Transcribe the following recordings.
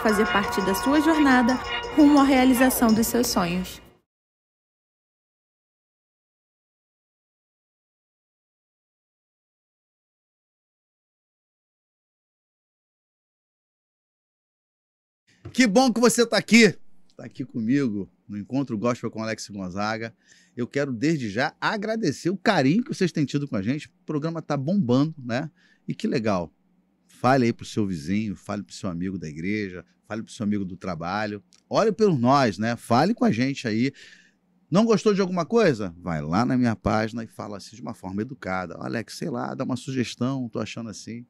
fazer parte da sua jornada rumo à realização dos seus sonhos. Que bom que você está aqui, está aqui comigo no Encontro Gospel com Alex Gonzaga. Eu quero desde já agradecer o carinho que vocês têm tido com a gente. O programa está bombando, né? E que legal Fale aí para o seu vizinho, fale para o seu amigo da igreja, fale para o seu amigo do trabalho. Olhe por nós, né? Fale com a gente aí. Não gostou de alguma coisa? Vai lá na minha página e fala assim de uma forma educada. Alex, sei lá, dá uma sugestão, tô achando assim.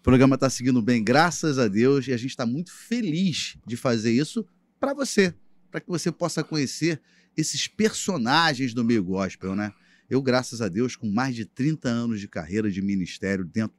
O programa está seguindo bem, graças a Deus, e a gente está muito feliz de fazer isso para você, para que você possa conhecer esses personagens do meio gospel, né? Eu, graças a Deus, com mais de 30 anos de carreira de ministério dentro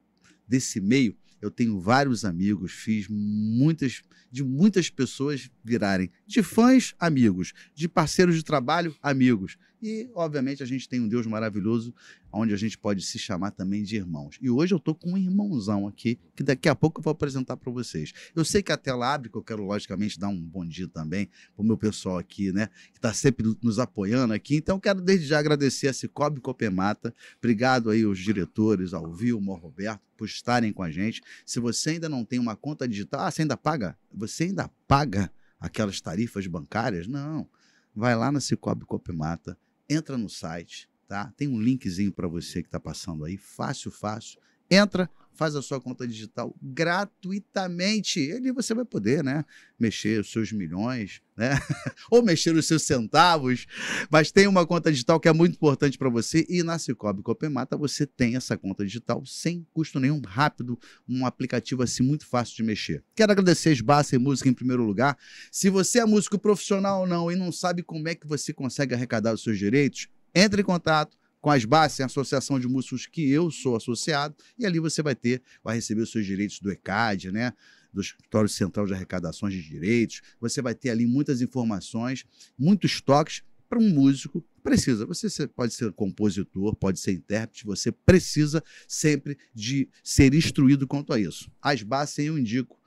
desse meio, eu tenho vários amigos, fiz muitas, de muitas pessoas virarem de fãs, amigos, de parceiros de trabalho, amigos. E, obviamente, a gente tem um Deus maravilhoso, onde a gente pode se chamar também de irmãos. E hoje eu estou com um irmãozão aqui, que daqui a pouco eu vou apresentar para vocês. Eu sei que a tela abre, que eu quero, logicamente, dar um bom dia também para o meu pessoal aqui, né? Que está sempre nos apoiando aqui. Então, quero desde já agradecer a Cicobi Copemata. Obrigado aí aos diretores, ao Vilmo, ao Roberto, por estarem com a gente. Se você ainda não tem uma conta digital, ah, você ainda paga? Você ainda paga aquelas tarifas bancárias? Não. Vai lá na Cicobi Copemata entra no site, tá? Tem um linkzinho para você que está passando aí, fácil, fácil. Entra, faz a sua conta digital gratuitamente. ali você vai poder, né, mexer os seus milhões, né? Ou mexer os seus centavos, mas tem uma conta digital que é muito importante para você e na Cicobi Copemata você tem essa conta digital sem custo nenhum, rápido, um aplicativo assim muito fácil de mexer. Quero agradecer Esbaça e Música em primeiro lugar. Se você é músico profissional ou não e não sabe como é que você consegue arrecadar os seus direitos, entre em contato com as bases, a Associação de Músicos que eu sou associado, e ali você vai ter, vai receber os seus direitos do ECAD, né? do Escritório Central de Arrecadações de Direitos. Você vai ter ali muitas informações, muitos toques para um músico. Precisa. Você pode ser compositor, pode ser intérprete, você precisa sempre de ser instruído quanto a isso. As bases eu indico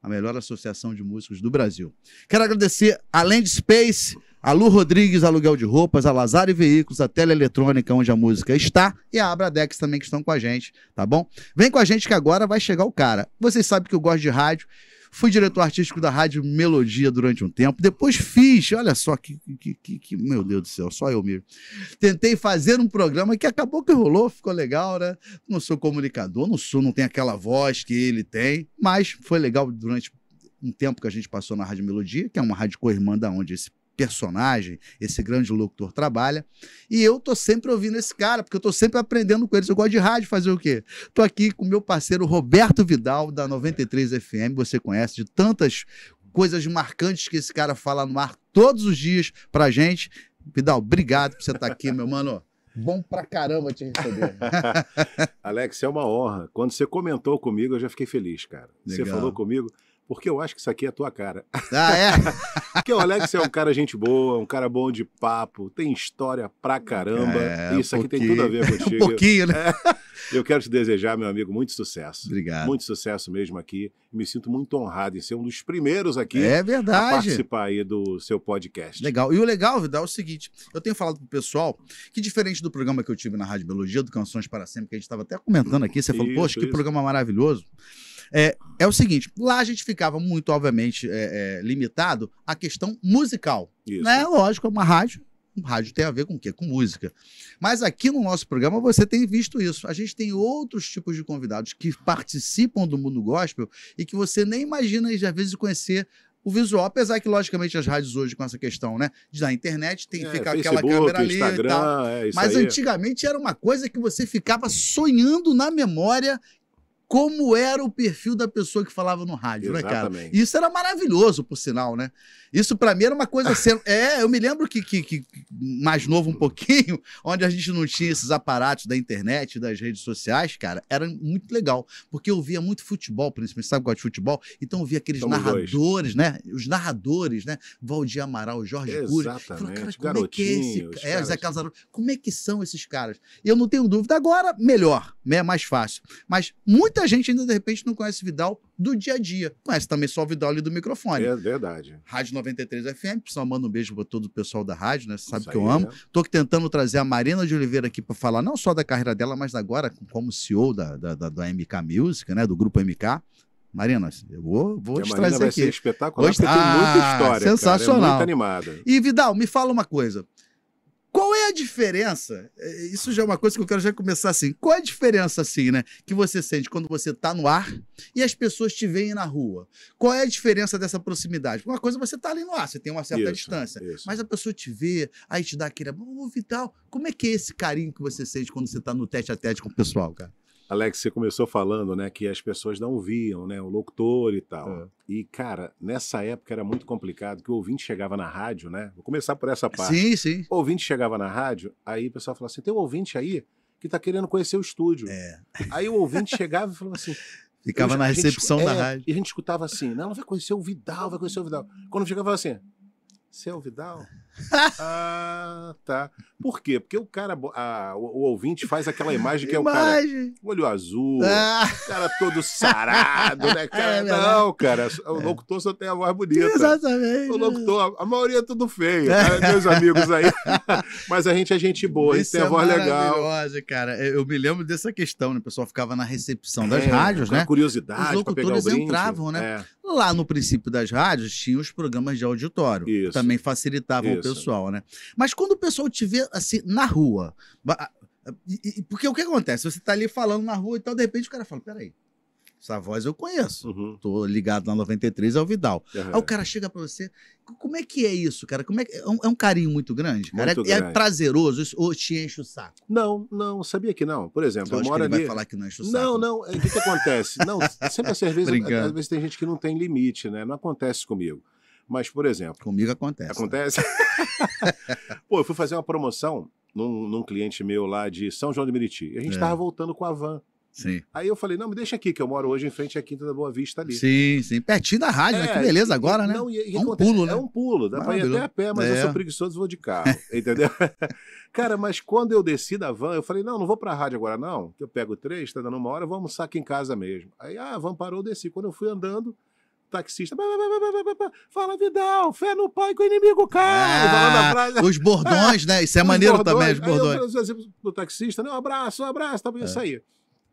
a melhor associação de músicos do Brasil. Quero agradecer, além de Space, a Lu Rodrigues, aluguel de roupas, a Lazar e Veículos, a Teleeletrônica, onde a música está, e a Abradex também que estão com a gente, tá bom? Vem com a gente que agora vai chegar o cara. Vocês sabem que eu gosto de rádio, fui diretor artístico da Rádio Melodia durante um tempo, depois fiz, olha só que, que, que, que meu Deus do céu, só eu mesmo. Tentei fazer um programa que acabou que rolou, ficou legal, né? Não sou comunicador, não sou, não tenho aquela voz que ele tem, mas foi legal durante um tempo que a gente passou na Rádio Melodia, que é uma rádio co-irmã da onde esse personagem, esse grande locutor trabalha. E eu tô sempre ouvindo esse cara, porque eu tô sempre aprendendo com ele Eu gosto de rádio fazer o quê? Tô aqui com meu parceiro Roberto Vidal, da 93 FM, você conhece de tantas coisas marcantes que esse cara fala no ar todos os dias pra gente. Vidal, obrigado por você estar tá aqui, meu mano. Bom pra caramba te receber. Alex, é uma honra. Quando você comentou comigo, eu já fiquei feliz, cara. Legal. Você falou comigo porque eu acho que isso aqui é a tua cara. Ah, é? Porque o Alex é um cara gente boa, um cara bom de papo, tem história pra caramba. É, isso um aqui tem tudo a ver contigo. um pouquinho, né? É. Eu quero te desejar, meu amigo, muito sucesso. Obrigado. Muito sucesso mesmo aqui. Me sinto muito honrado em ser um dos primeiros aqui é verdade. a participar aí do seu podcast. Legal. E o legal, Vidal, é o seguinte: eu tenho falado pro pessoal que, diferente do programa que eu tive na Rádio Biologia, do Canções para Sempre, que a gente estava até comentando aqui, você falou, isso, poxa, isso. que programa maravilhoso. É, é o seguinte, lá a gente ficava muito, obviamente, é, é, limitado à questão musical. Isso. Né? Lógico, é uma rádio, rádio tem a ver com o quê? Com música. Mas aqui no nosso programa você tem visto isso. A gente tem outros tipos de convidados que participam do mundo gospel e que você nem imagina, às vezes, conhecer o visual, apesar que, logicamente, as rádios hoje com essa questão, né? Da internet, tem que é, ficar Facebook, aquela câmera ali Instagram, e tal. É, Mas aí. antigamente era uma coisa que você ficava sonhando na memória como era o perfil da pessoa que falava no rádio, Exatamente. né, cara? Isso era maravilhoso, por sinal, né? Isso para mim era uma coisa. sendo. é, eu me lembro que, que, que, mais novo um pouquinho, onde a gente não tinha esses aparatos da internet, das redes sociais, cara, era muito legal. Porque eu via muito futebol, principalmente, sabe qual é de futebol? Então eu via aqueles narradores, dois. né? Os narradores, né? Valdir Amaral, Jorge Cury. Exatamente. como é que é esse. É, Zé Casarão. Como é que são esses caras? Eu não tenho dúvida. Agora, melhor, né? Mais fácil. Mas muito Muita gente ainda, de repente, não conhece Vidal do dia a dia. Conhece também só o Vidal ali do microfone. É verdade. Rádio 93 FM, pessoal, manda um beijo para todo o pessoal da rádio, né? Você sabe que eu amo. Estou né? tentando trazer a Marina de Oliveira aqui para falar não só da carreira dela, mas agora como CEO da, da, da, da MK Music, né? Do grupo MK. Marina, eu vou, vou te trazer vai aqui. ser espetacular, Hoje... Hoje... Ah, tem muita ah, história. Sensacional. Cara, é muito animada. E Vidal, me fala uma coisa. Qual é a diferença? É, isso já é uma coisa que eu quero já começar assim. Qual é a diferença, assim, né? Que você sente quando você está no ar e as pessoas te veem na rua? Qual é a diferença dessa proximidade? Uma coisa é você está ali no ar, você tem uma certa isso, distância. Isso. Mas a pessoa te vê, aí te dá aquele. Ô, oh, Vital, como é que é esse carinho que você sente quando você está no tete a tete com o pessoal, cara? Alex, você começou falando, né, que as pessoas não ouviam, né, o locutor e tal. É. E cara, nessa época era muito complicado que o ouvinte chegava na rádio, né? Vou começar por essa parte. Sim, sim. O ouvinte chegava na rádio, aí o pessoal falava assim: "Tem um ouvinte aí que tá querendo conhecer o estúdio". É. Aí o ouvinte chegava e falava assim: Ficava já, na recepção gente, é, da é, rádio. E a gente escutava assim, não, ela vai conhecer o Vidal, vai conhecer o Vidal. Quando chegava assim, você é o Vidal? ah, tá. Por quê? Porque o cara, a, o, o, ouvinte faz aquela imagem que é imagem. o cara. Olho azul, ah. o cara todo sarado, né? Cara, é, não, cara, o é. locutor só tem a voz bonita. Exatamente. O locutor, a maioria é tudo feio, Né? meus amigos aí. Mas a gente é gente boa, Isso a gente tem a é voz legal. cara. Eu me lembro dessa questão, né? O pessoal ficava na recepção das é, rádios, né? curiosidade, Os locutores entravam, né? É. Lá no princípio das rádios, tinha os programas de auditório. Isso. Também facilitavam Isso pessoal, né? Mas quando o pessoal te vê assim na rua, porque o que acontece? Você tá ali falando na rua e tal, de repente o cara fala: peraí, essa voz eu conheço. Uhum. Tô ligado na 93 ao é Vidal. Uhum. Aí o cara chega para você. Como é que é isso, cara? Como é, que... é, um, é um carinho muito grande, cara. Muito é, é grande. é, prazeroso isso, ou te enche o saco? Não, não, sabia que não. Por exemplo, eu moro ali. vai falar que não enche o saco. Não, não. É, o que, que acontece? Não, sempre a cerveja. às vezes tem gente que não tem limite, né? Não acontece comigo. Mas, por exemplo. Comigo acontece. Acontece? Pô, eu fui fazer uma promoção num, num, cliente meu lá de São João de Meriti. E a gente estava é. voltando com a van. Sim. Aí eu falei, não, me deixa aqui, que eu moro hoje em frente à Quinta da Boa Vista ali. Sim, sim. Pertinho da rádio, né? é, né? que beleza agora, né? Não, e, e é um acontece, pulo, é né? É um pulo, dá para ir até a pé, mas é. eu sou preguiçoso e vou de carro, entendeu? Cara, mas quando eu desci da van, eu falei, não, não vou para a rádio agora não, que eu pego três, tá dando uma hora, vou almoçar aqui em casa mesmo. Aí, ah, a van parou, desci. Quando eu fui andando, taxista. Fala, Vidal, fé no pai que o inimigo cai. Ah, os bordões, né? Isso é os maneiro bordões. também, os bordões. Aí eu, do taxista, né? Um abraço, um abraço, tá, é. isso é. aí.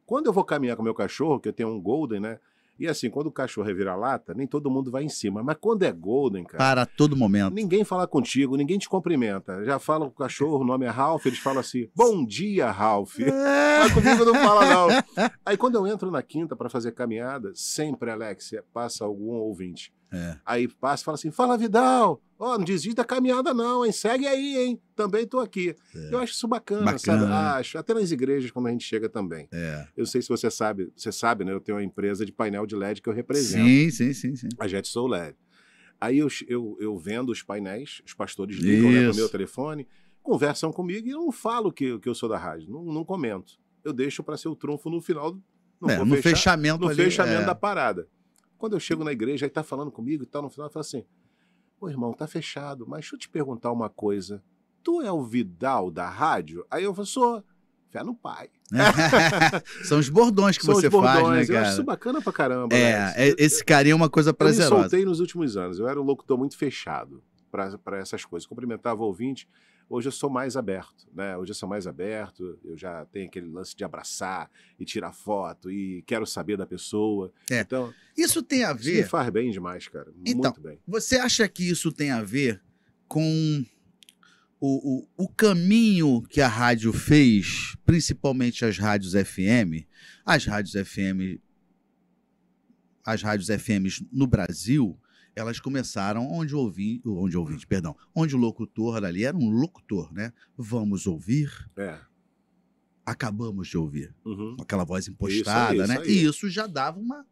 Quando eu vou caminhar com meu cachorro, que eu tenho um Golden, né? E assim, quando o cachorro revira é lata nem todo mundo vai em cima. Mas quando é Golden, cara. Para todo momento. Ninguém fala contigo, ninguém te cumprimenta. Já fala com o cachorro, o nome é Ralph, eles falam assim: Bom dia, Ralph. É. mas comigo não fala, não. Aí quando eu entro na quinta para fazer caminhada, sempre, Alexia, passa algum ouvinte. É. Aí passa e fala assim: fala, Vidal, oh, não desiste da caminhada, não, hein? Segue aí, hein? Também estou aqui. É. Eu acho isso bacana, bacana sabe? Né? Acho. Até nas igrejas, quando a gente chega também. É. Eu sei se você sabe, você sabe, né? Eu tenho uma empresa de painel de LED que eu represento. Sim, sim, sim, sim. A Jet Soul LED. Aí eu, eu, eu vendo os painéis, os pastores ligam né, no meu telefone, conversam comigo e eu não falo que, que eu sou da rádio, não, não comento. Eu deixo para ser o trunfo no final. Não é, no fechar, fechamento No ali, fechamento é. da parada. Quando eu chego na igreja, aí tá falando comigo e tal, no final fala assim: Ô irmão, tá fechado, mas deixa eu te perguntar uma coisa. Tu é o Vidal da rádio? Aí eu falo, sou. Fé no pai. São os bordões que São você bordões. faz, né, cara? Eu acho isso bacana pra caramba. É, né? esse carinho é uma coisa prazerosa. Eu me soltei nos últimos anos. Eu era um locutor muito fechado para essas coisas. Cumprimentava o ouvinte. Hoje eu sou mais aberto, né? Hoje eu sou mais aberto, eu já tenho aquele lance de abraçar e tirar foto e quero saber da pessoa. É. Então, isso tem a ver. Isso me faz bem demais, cara. Então, Muito bem. Você acha que isso tem a ver com o, o, o, caminho que a rádio fez, principalmente as rádios FM, as rádios FM, as rádios FMs no Brasil, elas começaram onde o ouvinte, onde ouvinte, perdão, onde o locutor ali era um locutor, né? Vamos ouvir. É. Acabamos de ouvir. Uhum. Aquela voz impostada, isso aí, né? Isso e isso já dava uma.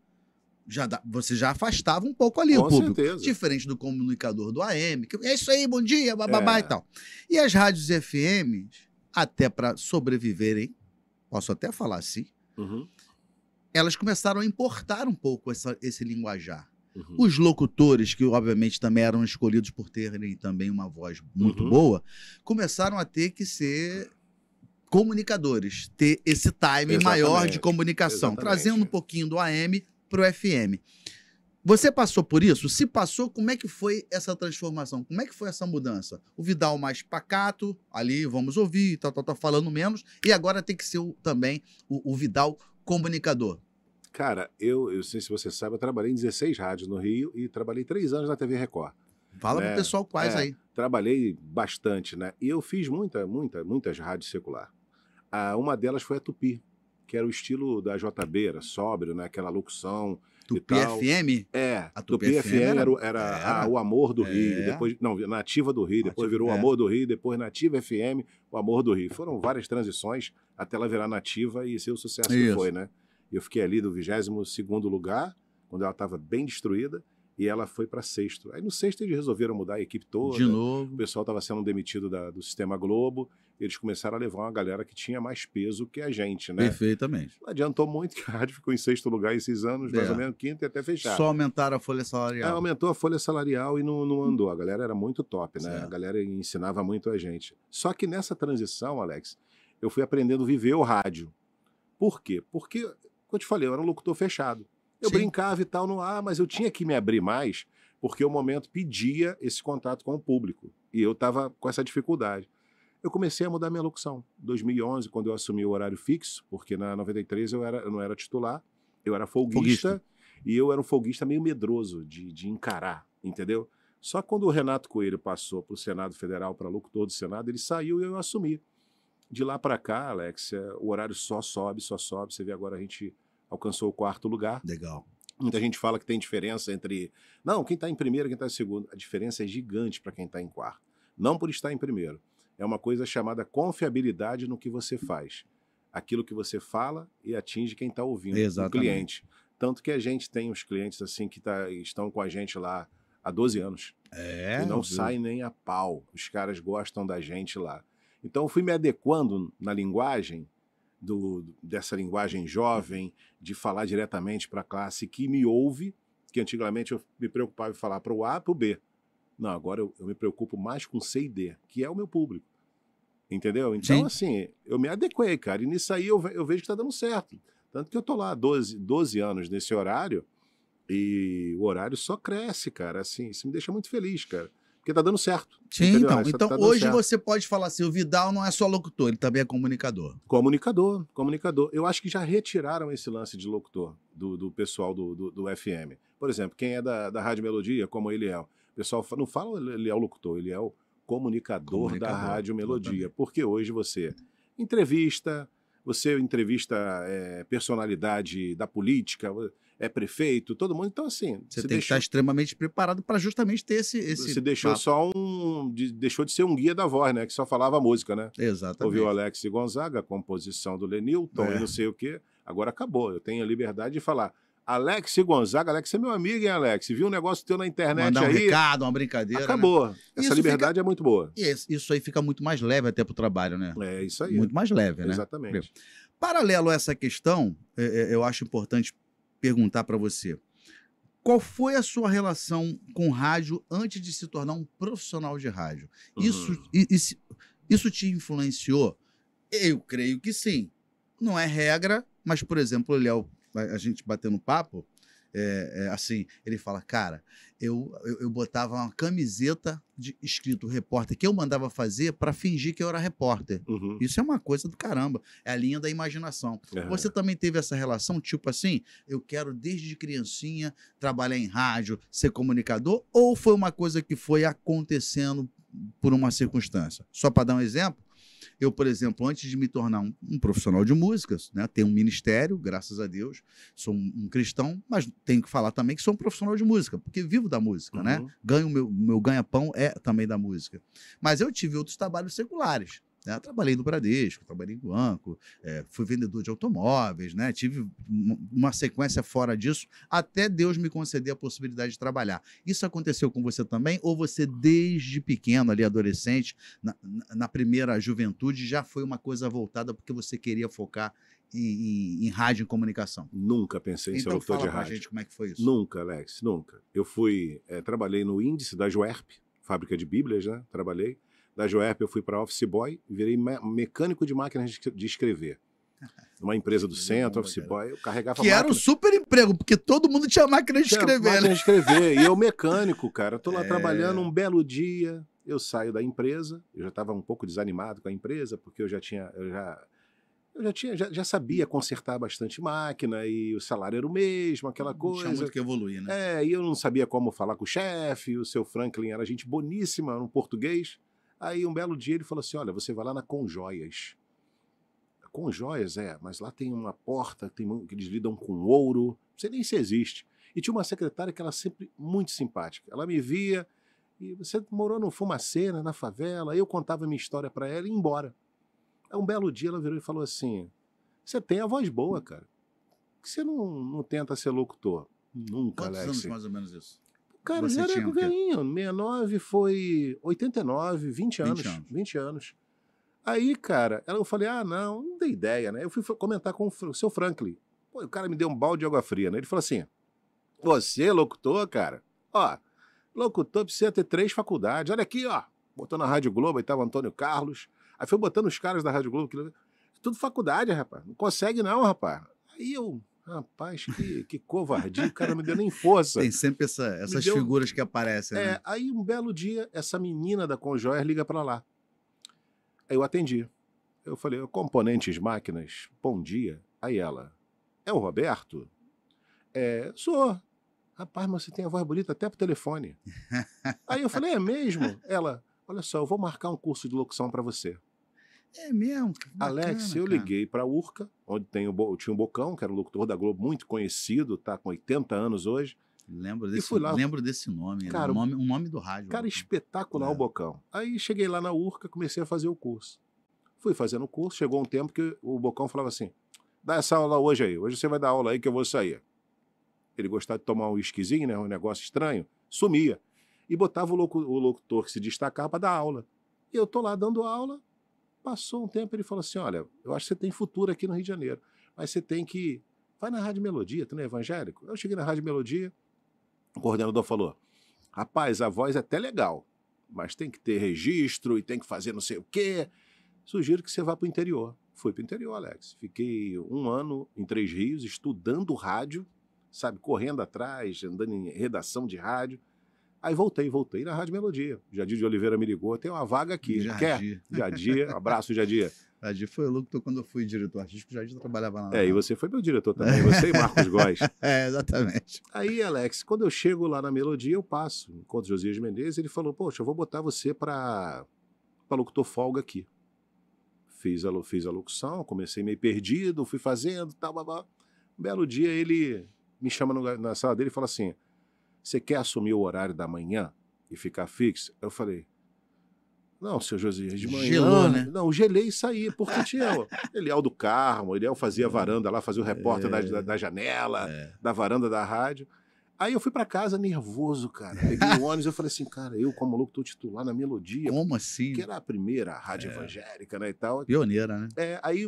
Já da, você já afastava um pouco ali Com o público. Certeza. Diferente do comunicador do AM, que é isso aí, bom dia, bababá é. e tal. E as rádios FM, até para sobreviverem, posso até falar assim, uhum. elas começaram a importar um pouco essa, esse linguajar. Uhum. Os locutores, que obviamente também eram escolhidos por terem também uma voz muito uhum. boa, começaram a ter que ser comunicadores, ter esse time maior de comunicação, Exatamente. trazendo um pouquinho do AM para o FM. Você passou por isso? Se passou, como é que foi essa transformação? Como é que foi essa mudança? O Vidal mais pacato, ali vamos ouvir, tá, tá, tá falando menos, e agora tem que ser o, também o, o Vidal comunicador. Cara, eu, eu sei se você sabe, eu trabalhei em 16 rádios no Rio e trabalhei três anos na TV Record. Fala né? pro pessoal quais é, aí. Trabalhei bastante, né? E eu fiz muita, muita, muitas rádios secular. Ah, uma delas foi a Tupi, que era o estilo da JB, era sóbrio, né? Aquela locução. Tupi FM? É, a Tupi, Tupi FM era, era, era a, o Amor do é. Rio, depois, não, Nativa do Rio, depois virou o é. Amor do Rio, depois Nativa FM, o Amor do Rio. Foram várias transições até ela virar Nativa e ser o sucesso Isso. que foi, né? Eu fiquei ali do 22 lugar, quando ela estava bem destruída, e ela foi para sexto. Aí no sexto eles resolveram mudar a equipe toda. De novo. O pessoal estava sendo demitido da, do sistema Globo. Eles começaram a levar uma galera que tinha mais peso que a gente, né? Perfeitamente. Não adiantou muito que a rádio ficou em sexto lugar esses anos, é. mais ou menos quinto e até fechar. Só aumentaram a folha salarial. É, aumentou a folha salarial e não, não andou. A galera era muito top, né? Certo. A galera ensinava muito a gente. Só que nessa transição, Alex, eu fui aprendendo a viver o rádio. Por quê? Porque como eu te falei, eu era um locutor fechado. Eu Sim. brincava e tal não. Ah, mas eu tinha que me abrir mais, porque o momento pedia esse contato com o público. E eu estava com essa dificuldade. Eu comecei a mudar minha locução. Em 2011, quando eu assumi o horário fixo, porque na 93 eu, era, eu não era titular, eu era folguista, folguista, e eu era um folguista meio medroso de, de encarar, entendeu? Só quando o Renato Coelho passou para o Senado Federal, para locutor do Senado, ele saiu e eu assumi. De lá para cá, Alex, o horário só sobe, só sobe. Você vê agora a gente alcançou o quarto lugar. Legal. Muita gente fala que tem diferença entre. Não, quem está em primeiro quem está em segundo. A diferença é gigante para quem está em quarto. Não por estar em primeiro. É uma coisa chamada confiabilidade no que você faz. Aquilo que você fala e atinge quem está ouvindo, Exatamente. o cliente. Tanto que a gente tem uns clientes assim que tá, estão com a gente lá há 12 anos. É. E não sai nem a pau. Os caras gostam da gente lá. Então, eu fui me adequando na linguagem do, dessa linguagem jovem, de falar diretamente para a classe que me ouve, que antigamente eu me preocupava em falar para o A, para o B. Não, agora eu, eu, me preocupo mais com C e D, que é o meu público. Entendeu? Então, Sim. assim, eu me adequei, cara. E nisso aí eu, eu vejo que está dando certo. Tanto que eu tô lá 12, 12 anos nesse horário e o horário só cresce, cara. Assim, isso me deixa muito feliz, cara. Porque tá dando certo. Sim, então. então tá hoje certo. você pode falar assim: o Vidal não é só locutor, ele também é comunicador. Comunicador, comunicador. Eu acho que já retiraram esse lance de locutor do, do pessoal do, do, do, FM. Por exemplo, quem é da, da Rádio Melodia, como ele é, o pessoal não fala ele é o locutor, ele é o comunicador, comunicador da Rádio Melodia. Porque hoje você entrevista, você entrevista é, personalidade da política é prefeito, todo mundo. Então, assim. Você tem deixou... que estar extremamente preparado para justamente ter esse. esse você deixou papo. só um. De, deixou de ser um guia da voz, né? Que só falava música, né? Exatamente. Ouviu Alex Gonzaga, composição do Lenilton é. e não sei o quê. Agora acabou. Eu tenho a liberdade de falar. Alex Gonzaga, Alex você é meu amigo, hein, Alex? Viu um negócio teu na internet Mandar um aí? recado, uma brincadeira. Né? Acabou. Né? Essa liberdade fica... é muito boa. Isso aí fica muito mais leve até pro trabalho, né? É, isso aí. Muito mais leve, né? Exatamente. Paralelo a essa questão, é, é, eu acho importante perguntar para você. Qual foi a sua relação com rádio antes de se tornar um profissional de rádio? Uhum. Isso, isso, isso te influenciou? Eu creio que sim. Não é regra, mas, por exemplo, Léo, a gente batendo papo, é, é, assim, ele fala, cara, eu, eu, eu, botava uma camiseta de escrito repórter que eu mandava fazer para fingir que eu era repórter. Uhum. Isso é uma coisa do caramba, é a linha da imaginação. Uhum. Você também teve essa relação, tipo assim, eu quero desde criancinha trabalhar em rádio, ser comunicador, ou foi uma coisa que foi acontecendo por uma circunstância? Só para dar um exemplo, eu, por exemplo, antes de me tornar um, um profissional de música, né, tenho um ministério, graças a Deus, sou um, um, cristão, mas tenho que falar também que sou um profissional de música, porque vivo da música, né? uhum. né? Ganho meu, meu ganha-pão é também da música. Mas eu tive outros trabalhos seculares. Né? Trabalhei no Bradesco, trabalhei em banco, é, fui vendedor de automóveis, né? tive uma sequência fora disso, até Deus me conceder a possibilidade de trabalhar. Isso aconteceu com você também? Ou você, desde pequeno, ali adolescente, na, na primeira juventude, já foi uma coisa voltada porque você queria focar em, em, em, rádio e comunicação? Nunca pensei em ser então locutor de rádio. gente como é que foi isso. Nunca, Alex, nunca. Eu fui, é, trabalhei no índice da Juerp, fábrica de bíblias, né? Trabalhei da Joep eu fui para office boy, virei mecânico de máquinas de escrever. uma empresa do centro, office boy, eu carregava Que era um super emprego, porque todo mundo tinha máquina de tinha escrever. Máquina né? de escrever. e eu mecânico, cara. estou tô lá é... trabalhando um belo dia, eu saio da empresa, eu já estava um pouco desanimado com a empresa, porque eu já tinha... Eu já, eu já, tinha, já, já, sabia consertar bastante máquina e o salário era o mesmo, aquela coisa. Tinha muito que evoluir, né? É, e eu não sabia como falar com o chefe, o seu Franklin era gente boníssima, era um português. Aí um belo dia ele falou assim: olha, você vai lá na Conjoias. Conjoias, é, mas lá tem uma porta tem, que eles lidam com ouro, não sei nem se existe. E tinha uma secretária que era sempre muito simpática. Ela me via e você morou no Fumacena, na favela. Eu contava minha história para ela e ia embora. Aí um belo dia ela virou e falou assim: Você tem a voz boa, cara. Por que você não, não tenta ser locutor? Nunca, Quantos Alex. Né, anos assim. mais ou menos isso? Cara, Você já era tinha, velhinho. 69 foi 89, 20 anos. 20 anos. 20 anos. Aí, cara, eu falei, ah, não, não dei ideia, né? Eu fui comentar com o seu Franklin. Pô, o cara me deu um balde de água fria, né? Ele falou assim, você, locutor, cara, ó, locutor precisa ter três faculdades. Olha aqui, ó, botou na Rádio Globo, aí tava Antônio Carlos. Aí foi botando os caras da Rádio Globo. Tudo faculdade, rapaz. Não consegue não, rapaz. Aí eu Rapaz, que, que covardia, o cara não me deu nem força. Tem sempre essa, essas deu... figuras que aparecem. É, né? aí um belo dia, essa menina da Conjoias liga para lá. Aí eu atendi. Eu falei, componentes, máquinas, bom dia. Aí ela, é o Roberto? É, sou. Rapaz, mas você tem a voz bonita até pro telefone. aí eu falei, é mesmo? Ela, olha só, eu vou marcar um curso de locução para você. É mesmo? Bacana, Alex, eu cara. liguei para a Urca, onde tem o, tinha um Bocão, que era um locutor da Globo, muito conhecido, tá com 80 anos hoje. Lembro desse, lá, lembro desse nome, é cara, um nome, um nome do rádio. Cara, espetacular é. o Bocão. Aí cheguei lá na Urca, comecei a fazer o curso. Fui fazendo o curso, chegou um tempo que o Bocão falava assim, dá essa aula hoje aí, hoje você vai dar aula aí que eu vou sair. Ele gostava de tomar um whiskyzinho, né, um negócio estranho, sumia. E botava o, locutor que se destacava para dar aula. E eu tô lá dando aula, Passou um tempo, ele falou assim: Olha, eu acho que você tem futuro aqui no Rio de Janeiro, mas você tem que. Vai na Rádio Melodia, tu não é evangélico? Eu cheguei na Rádio Melodia, o coordenador falou: Rapaz, a voz é até legal, mas tem que ter registro e tem que fazer não sei o quê. Sugiro que você vá para o interior. Fui para o interior, Alex. Fiquei um ano em Três Rios estudando rádio, sabe, correndo atrás, andando em redação de rádio. Aí voltei, voltei na Rádio Melodia. Jadir de Oliveira me ligou, tem uma vaga aqui. Jadir. Quer? Jadir, abraço, Jadir. Jadir foi louco quando eu fui diretor artístico, Jadir trabalhava lá. É, e né? você foi meu diretor também, é. você e Marcos Góes. é, exatamente. Aí, Alex, quando eu chego lá na Melodia, eu passo, encontro Josias Mendes, ele falou, poxa, eu vou botar você para locutor folga aqui. Fiz a, fiz a locução, comecei meio perdido, fui fazendo, tal, babá. Um belo dia ele me chama no, na sala dele e fala assim... Você quer assumir o horário da manhã e ficar fixo? Eu falei, não, seu Josias, de manhã. Gelou, né? Não, gelei e saí, porque tinha o Eliel é do Carmo, Eliel é fazia a é. varanda lá, fazia o repórter é, da, da, janela, é. da varanda da rádio. Aí eu fui para casa nervoso, cara. Peguei o ônibus e falei assim, cara, eu como louco tô titular na Melodia. Como assim? Que era a primeira rádio é. evangélica, né, e tal. Pioneira, né? É, aí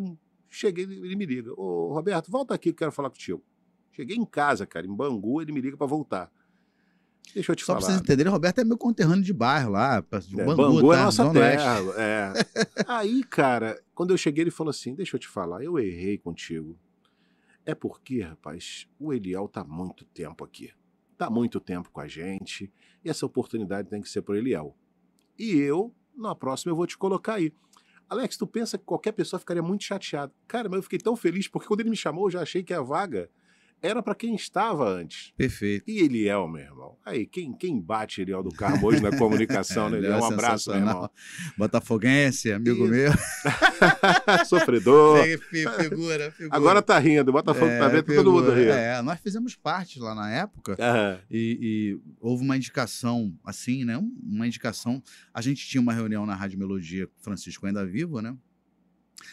cheguei, ele me liga. Ô, Roberto, volta aqui, eu quero falar contigo. Cheguei em casa, cara, em Bangu, ele me liga para voltar. Deixa eu te Só falar. pra vocês entenderem, Roberto é meu conterrâneo de bairro lá. É, Bangu, Bangu tá, é nossa Zona terra. É. Aí, cara, quando eu cheguei, ele falou assim: deixa eu te falar, eu errei contigo. É porque, rapaz, o Eliel tá muito tempo aqui. Tá muito tempo com a gente. E essa oportunidade tem que ser pro Eliel. E eu, na próxima, eu vou te colocar aí. Alex, tu pensa que qualquer pessoa ficaria muito chateada. Cara, mas eu fiquei tão feliz porque quando ele me chamou, eu já achei que é a vaga era para quem estava antes. Perfeito. E é o meu irmão. Aí, quem, quem bate Eliel é do Carmo hoje na é comunicação, né, Eliel? Um abraço, meu irmão. Botafoguense, amigo meu. Sofredor. Figura, figura. Agora tá rindo, Botafogo é, tá vendo, figura. todo mundo rindo. É, nós fizemos parte lá na época uhum. e, e, houve uma indicação, assim, né? Uma indicação. A gente tinha uma reunião na Rádio Melodia, Francisco ainda vivo, né?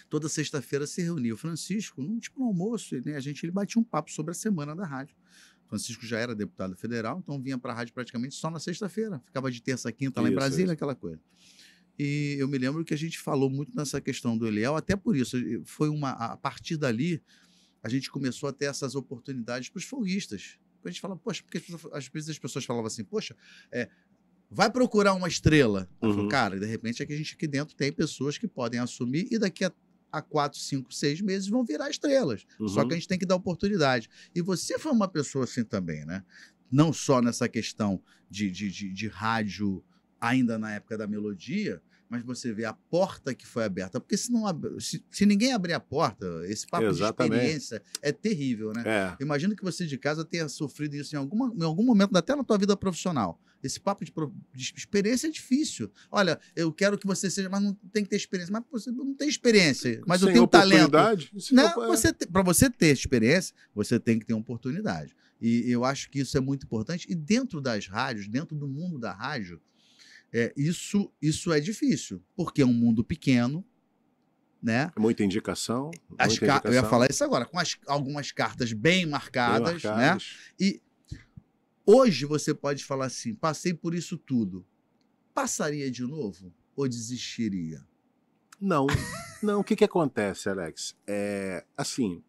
Toda sexta-feira se reunia o Francisco, num tipo um almoço, e né, a gente ele batia um papo sobre a semana da rádio. Francisco já era deputado federal, então vinha para a rádio praticamente só na sexta-feira. Ficava de terça a quinta lá em Brasília, isso. aquela coisa. E eu me lembro que a gente falou muito nessa questão do Eliel, até por isso, foi uma a partir dali a gente começou a ter essas oportunidades para os folguistas. A gente fala, poxa, porque às vezes as pessoas falavam assim, poxa, é, vai procurar uma estrela. Uhum. Falou, cara, de repente é que a gente aqui dentro tem pessoas que podem assumir e daqui a, a quatro, cinco, seis meses vão virar estrelas. Uhum. Só que uhum. a gente tem que dar oportunidade. E você foi uma pessoa assim também, né? Não só nessa questão de, de, de, de rádio, ainda na época da melodia, mas você vê a porta que foi aberta. Porque se, não se, se ninguém abrir a porta, esse papo Exatamente. de experiência é terrível, né? É. Imagino que você de casa tenha sofrido isso em, alguma, em algum momento, até na tua vida profissional. Esse papo de, de, experiência é difícil. Olha, eu quero que você seja, mas não tem que ter experiência. Mas você não tem experiência, mas Sem eu tenho talento. Não, for... É você para você ter experiência, você tem que ter oportunidade. E eu acho que isso é muito importante. E dentro das rádios, dentro do mundo da rádio, é, isso, isso é difícil, porque é um mundo pequeno, né? É muita indicação. Muita indicação. Eu ia falar isso agora, com as, algumas cartas bem marcadas, bem marcadas. né? E Hoje você pode falar assim: passei por isso tudo. Passaria de novo ou desistiria? Não. Não, o que, que acontece, Alex? É, assim,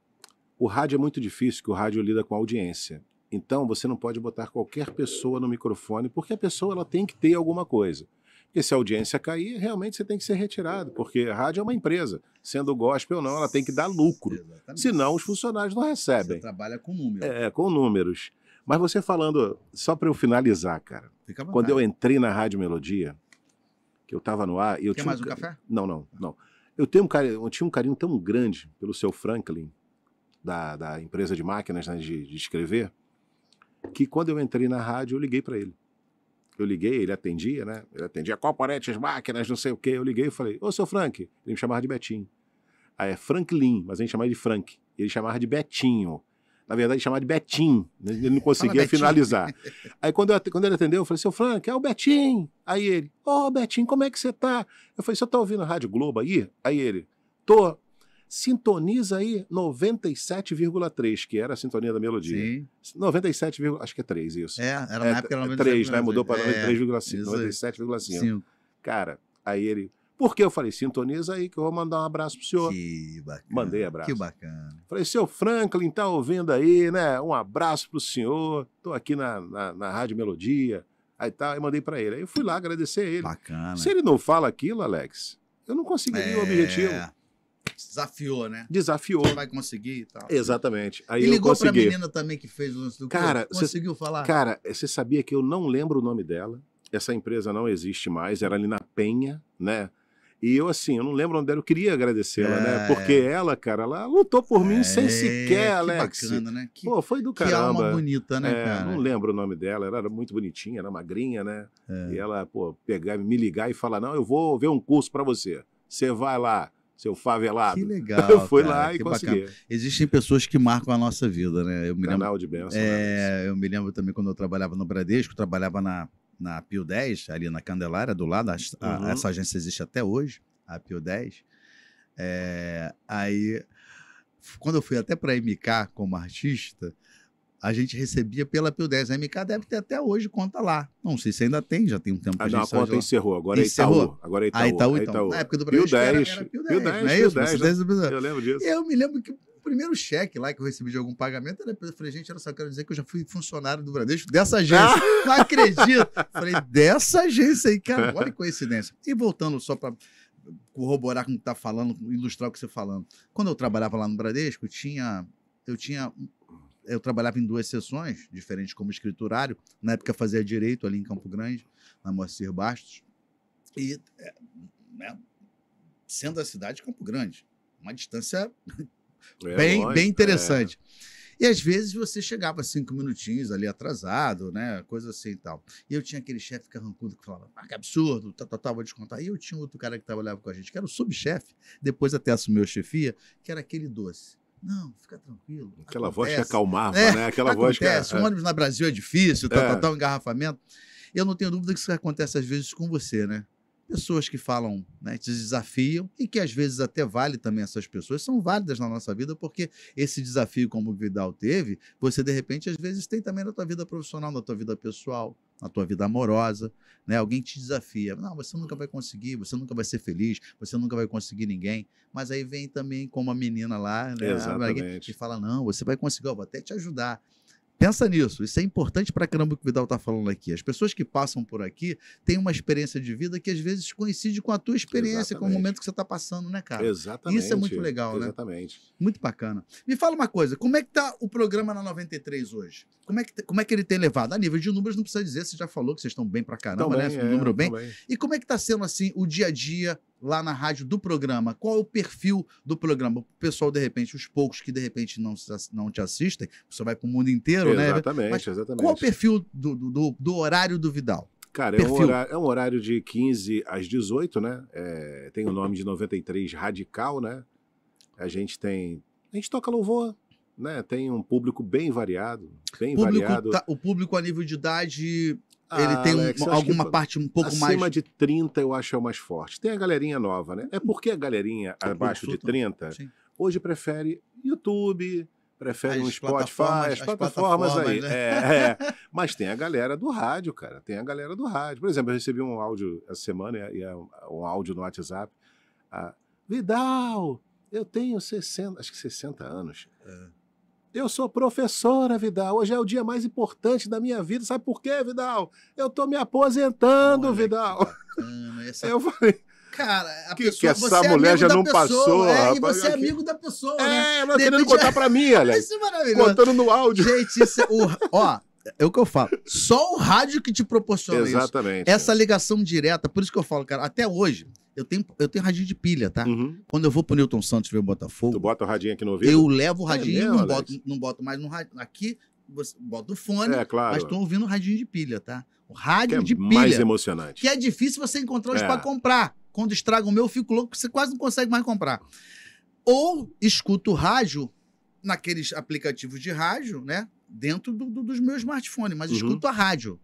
o rádio é muito difícil, que o rádio lida com audiência. Então, você não pode botar qualquer pessoa no microfone, porque a pessoa ela tem que ter alguma coisa. Porque se a audiência cair, realmente você tem que ser retirado, porque a rádio é uma empresa. Sendo gospel ou não, ela tem que dar lucro. Exatamente. Senão os funcionários não recebem. Você trabalha com números. É, com números. Mas você falando, só para eu finalizar, cara. quando eu entrei na Rádio Melodia, que eu estava no ar. Eu Quer tinha mais um, um café? Não, não, não. Eu, tenho um carinho, eu tinha um carinho tão grande pelo seu Franklin, da, da empresa de máquinas né, de, de escrever, que quando eu entrei na rádio, eu liguei para ele. Eu liguei, ele atendia, né? Ele atendia as máquinas, não sei o quê. Eu liguei e falei, ô, seu Frank. Ele me chamava de Betinho. Aí é Franklin, mas a gente chamava de Frank. Ele chamava de Betinho na verdade, chamar de Betim. Né? Ele não conseguia finalizar. Aí, quando, eu, quando ele atendeu, eu falei, seu Frank, é o Betim. Aí ele, ô, oh, Betim, como é que você tá? Eu falei, você tá ouvindo a Rádio Globo aí? Aí ele, tô. Sintoniza aí 97,3, que era a sintonia da melodia. Sim. 97, acho que é 3, isso. É, era na é, época era 3, é né? Mudou para é, 3,5, 97,5. Cara, aí ele, porque eu falei, sintoniza aí que eu vou mandar um abraço pro senhor. Que bacana. Mandei abraço. Que bacana. Falei, seu Franklin, tá ouvindo aí, né? Um abraço pro senhor. Tô aqui na, na, na Rádio Melodia. Aí tá, eu mandei para ele. Aí eu fui lá agradecer a ele. Bacana. Se ele não fala aquilo, Alex, eu não conseguiria é... o objetivo. Desafiou, né? Desafiou. Você vai conseguir e tal. Exatamente. Aí e ligou para a menina também que fez o lance do Cara, conseguiu falar? Cara, você é, sabia que eu não lembro o nome dela. Essa empresa não existe mais, era ali na Penha, né? E eu, assim, eu não lembro onde era, eu queria agradecê-la, né? é, né? Porque é. ela, cara, ela lutou por mim é, sem sequer, que Alex. Bacana, né? Que, Pô, foi do caramba. Que alma bonita, né, é, cara? Não lembro o nome dela, ela era muito bonitinha, era magrinha, né? É. E ela, pô, pegar, me ligar e falar: não, eu vou ver um curso para você. Você vai lá, seu favelado. Que legal. Eu fui cara, lá e consegui. Bacana. Existem pessoas que marcam a nossa vida, né? Eu me Canal lembro, de bênção. É, né? eu me lembro também quando eu trabalhava no Bradesco, trabalhava na na Pio 10, ali na Candelária, do lado, a, a, uhum. essa agência existe até hoje, a Pio 10. É, aí, quando eu fui até para a MK como artista, a gente recebia pela Pio 10. A MK deve ter até hoje conta lá. Não sei se ainda tem, já tem um tempo ah, que não, a gente não, a conta encerrou, agora é encerrou. é Itaú. Agora é Itaú. Ah, Itaú, é então. Itaú. Na época do Brasil Pio 10, era, era Pio 10, Pio 10, não é Pio isso? 10, Pio 10, né? eu lembro disso. Eu me lembro que primeiro cheque lá que eu recebi de algum pagamento, eu falei, gente, era só quero dizer que eu já fui funcionário do Bradesco dessa agência. Ah! Não acredito. falei, dessa agência aí, cara, olha que coincidência. E voltando só para corroborar com o que tá falando, ilustrar o que você está falando. Quando eu trabalhava lá no Bradesco, tinha eu tinha eu trabalhava em duas sessões diferentes como escriturário. Na época fazia direito ali em Campo Grande, na Moacir Bastos. E é, né, sendo a cidade de Campo Grande, uma distância é, bem, lógico, bem é. interessante. É. E às vezes você chegava cinco minutinhos ali atrasado, né? Coisa assim e tal. E eu tinha aquele chefe carrancudo que falava, ah, que absurdo, tá, tal tá, vou descontar. E eu tinha outro cara que trabalhava com a gente, que era o subchefe, depois até assumiu a chefia, que era aquele doce. Não, fica tranquilo. Aquela acontece. voz que acalmava, é, né? Aquela acontece, voz que. Um é, é. ônibus na Brasil é difícil, tal, tal, tal, engarrafamento. Eu não tenho dúvida que isso acontece às vezes com você, né? pessoas que falam, né, te desafiam e que às vezes até vale também essas pessoas, são válidas na nossa vida, porque esse desafio como o Vidal teve, você de repente às vezes tem também na tua vida profissional, na tua vida pessoal, na tua vida amorosa, né? Alguém te desafia, não, você nunca vai conseguir, você nunca vai ser feliz, você nunca vai conseguir ninguém, mas aí vem também como a menina lá, né? Exatamente. Que fala, não, você vai conseguir, eu vou até te ajudar. Pensa nisso, isso é importante para caramba que o Vidal está falando aqui. As pessoas que passam por aqui têm uma experiência de vida que às vezes coincide com a tua experiência, Exatamente. com o momento que você está passando, né, cara? Exatamente. Isso é muito legal, Exatamente. né? Exatamente. Muito bacana. Me fala uma coisa, como é que está o programa na 93 hoje? Como é que, como é que ele tem levado? A nível de números, não precisa dizer, você já falou que vocês estão bem para caramba, Também, né? Um é, número bem. bem. E como é que está sendo, assim, o dia a dia lá na rádio do programa? Qual é o perfil do programa? O pessoal, de repente, os poucos que de repente não, não te assistem, você vai para o mundo inteiro, exatamente, né? Exatamente, exatamente. Qual é o perfil do, do, do, horário do Vidal? Cara, é um, horário, é um, horário, de 15 às 18, né? É, tem o nome de 93 Radical, né? A gente tem. A gente toca louvor, né? Tem um público bem variado. Bem público variado. Tá, o público a nível de idade ah, ele tem Alex, um, alguma parte um pouco acima mais. Acima de 30, eu acho é o mais forte. Tem a galerinha nova, né? É porque a galerinha é abaixo de 30 Sim. hoje prefere YouTube, prefere as um Spotify, as plataformas, as plataformas aí. Né? É, é. Mas tem a galera do rádio, cara. Tem a galera do rádio. Por exemplo, eu recebi um áudio essa semana, e é, é um áudio no WhatsApp. A, Vidal, eu tenho 60, acho que 60 anos. É. Eu sou professora, Vidal. Hoje é o dia mais importante da minha vida. Sabe por quê, Vidal? Eu tô me aposentando, Olha Vidal. Essa... Eu falei. Cara, a que, pessoa, que essa é mulher é já não pessoa, passou. É, rapaz, e você é amigo da pessoa. Né? É, né? ela querendo contar pra mim, aliás. Isso é maravilhoso. Contando no áudio. Gente, isso é. O... Ó, é o que eu falo. Só o rádio que te proporciona Exatamente, isso. Essa ligação direta. Por isso que eu falo, cara, até hoje, eu tenho, eu tenho radinho de pilha, tá? Uhum. Quando eu vou pro Newton Santos ver o Botafogo. Tu bota o radinho aqui no ouvido? Eu levo o é radinho, é mesmo, não, boto, não, boto, mais no radinho. Aqui, boto o fone, é, claro. mas tô ouvindo o radinho de pilha, tá? O rádio é de pilha. mais emocionante. Que é difícil você encontrar hoje é. para comprar. Quando estraga o meu, eu fico louco, você quase não consegue mais comprar. Ou escuto o rádio naqueles aplicativos de rádio, né? dentro do, do, dos meus smartphones, mas uhum. escuto a rádio.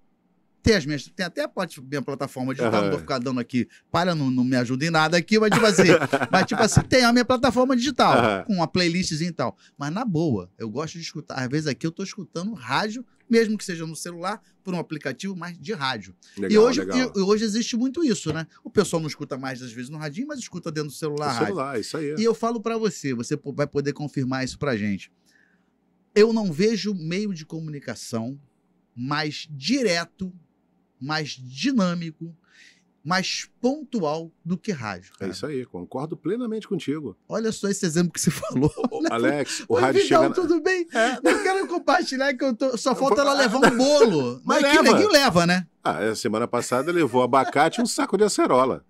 Tem, as minhas, tem até a minha plataforma digital, uhum. não vou ficar dando aqui, para, não, não me ajuda em nada aqui, mas tipo assim, mas, tipo assim tem a minha plataforma digital, uhum. com uma playlistzinha e tal. Mas na boa, eu gosto de escutar. Às vezes aqui eu estou escutando rádio, mesmo que seja no celular, por um aplicativo, mas de rádio. Legal, e, hoje, e, e hoje existe muito isso, né? O pessoal não escuta mais, às vezes, no radinho, mas escuta dentro do celular. No celular, isso aí. É. E eu falo para você, você vai poder confirmar isso pra gente. Eu não vejo meio de comunicação mais direto, mais dinâmico, mais pontual do que rádio. É cara. É isso aí, concordo plenamente contigo. Olha só esse exemplo que você falou. Alex, o, né? o rádio Vidal, chega... tudo bem? É. Não quero compartilhar que eu tô... Só falta ela ah, levar um bolo. Mas, Mas leva. leva, né? Ah, é, semana passada levou abacate e um saco de acerola.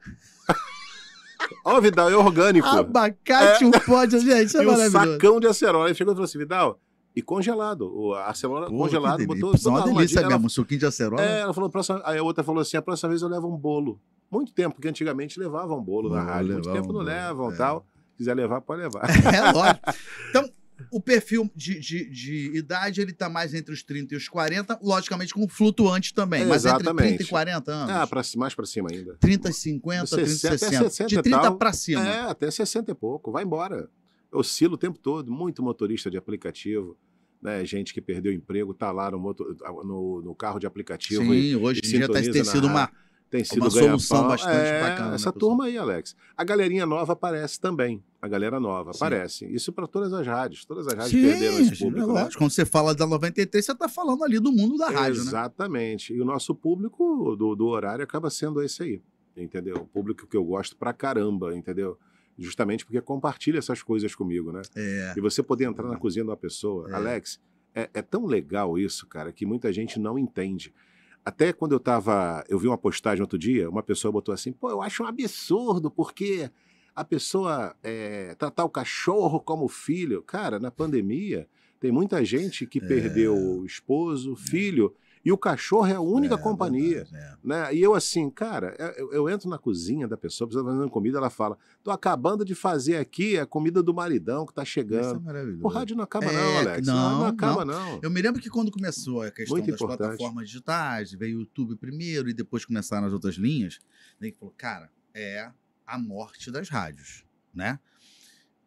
Ó, Vidal, é orgânico. Abacate, é. um pó de... Gente, é e um sacão de acerola. Ele chegou e falou assim, Vidal, e congelado. O, a acerola Pô, congelado botou. É uma delícia mesmo, ela, suquinho de acerola. É, ela falou, aí a outra falou assim: a próxima vez eu levo um bolo. Muito tempo, porque antigamente levavam bolo não, na rádio. Muito tempo não levam é. tal. Se Quiser levar, pode levar. É lógico. Então, o perfil de, de, de, idade ele está mais entre os 30 e os 40, logicamente com flutuante também, é, mas exatamente. entre 30 e 40 anos. Ah, pra, mais para cima ainda. 30 e 50, 30 e 60. 60. De 30 para cima. É, até 60 e pouco, vai embora. Oscila o tempo todo, muito motorista de aplicativo, né, gente que perdeu emprego está lá no, motor, no, no, carro de aplicativo. Sim, e, hoje em dia tá, tem sido uma, tem sido uma solução bastante é, bacana. Né, essa turma aí, Alex. A galerinha nova aparece também. A galera nova Sim. aparece. Isso para todas as rádios. Todas as rádios Sim, perderam esse público. É né? Quando você fala da 93, você está falando ali do mundo da rádio. Né? Exatamente. Né? E o nosso público do, do horário acaba sendo esse aí. Entendeu? O público que eu gosto pra caramba, entendeu? justamente porque compartilha essas coisas comigo, né? É. E você poder entrar na uhum. cozinha de uma pessoa, é. Alex, é, é, tão legal isso, cara, que muita gente não entende. Até quando eu tava, eu vi uma postagem outro dia, uma pessoa botou assim, pô, eu acho um absurdo porque a pessoa é, tratar o cachorro como filho, cara, na pandemia tem muita gente que é. perdeu o esposo, é. filho e o cachorro é a única é, companhia. Verdade, é. né? E eu, assim, cara, é, eu, eu, entro na cozinha da pessoa, precisa tá fazer comida, ela fala: tô acabando de fazer aqui a comida do maridão que tá chegando. É o rádio não acaba, é, não, Alex. Não, não, acaba, não. não. Eu me lembro que quando começou a questão Muito das importante. plataformas digitais, veio o YouTube primeiro e depois começaram as outras linhas, daí né, que falou, cara, é a morte das rádios, né?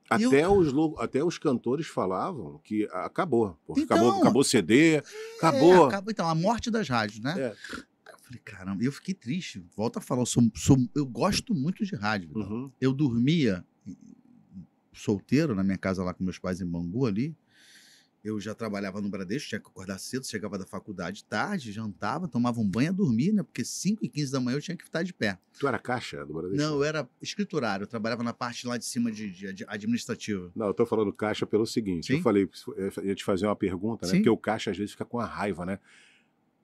Até, os, até os cantores falavam que acabou. Então, acabou, acabou o CD, é, acabou. acabou. Então, a morte das rádios, né? É. Eu falei, caramba, eu fiquei triste. Volto a falar, eu, sou, sou, eu gosto muito de rádio. Então. Uhum. Eu dormia solteiro na minha casa lá com meus pais em Bangu ali. Eu já trabalhava no Bradesco, tinha que acordar cedo, chegava da faculdade tarde, jantava, tomava um banho e dormia, né? Porque 5 e 15 da manhã eu tinha que estar de pé. Tu era caixa do Bradesco? Não, eu era escriturário, eu trabalhava na parte lá de cima de, de, de administrativa. Não, eu tô falando caixa pelo seguinte, Sim? eu falei, eu ia te fazer uma pergunta, né? Sim? Porque o caixa às vezes fica com a raiva, né?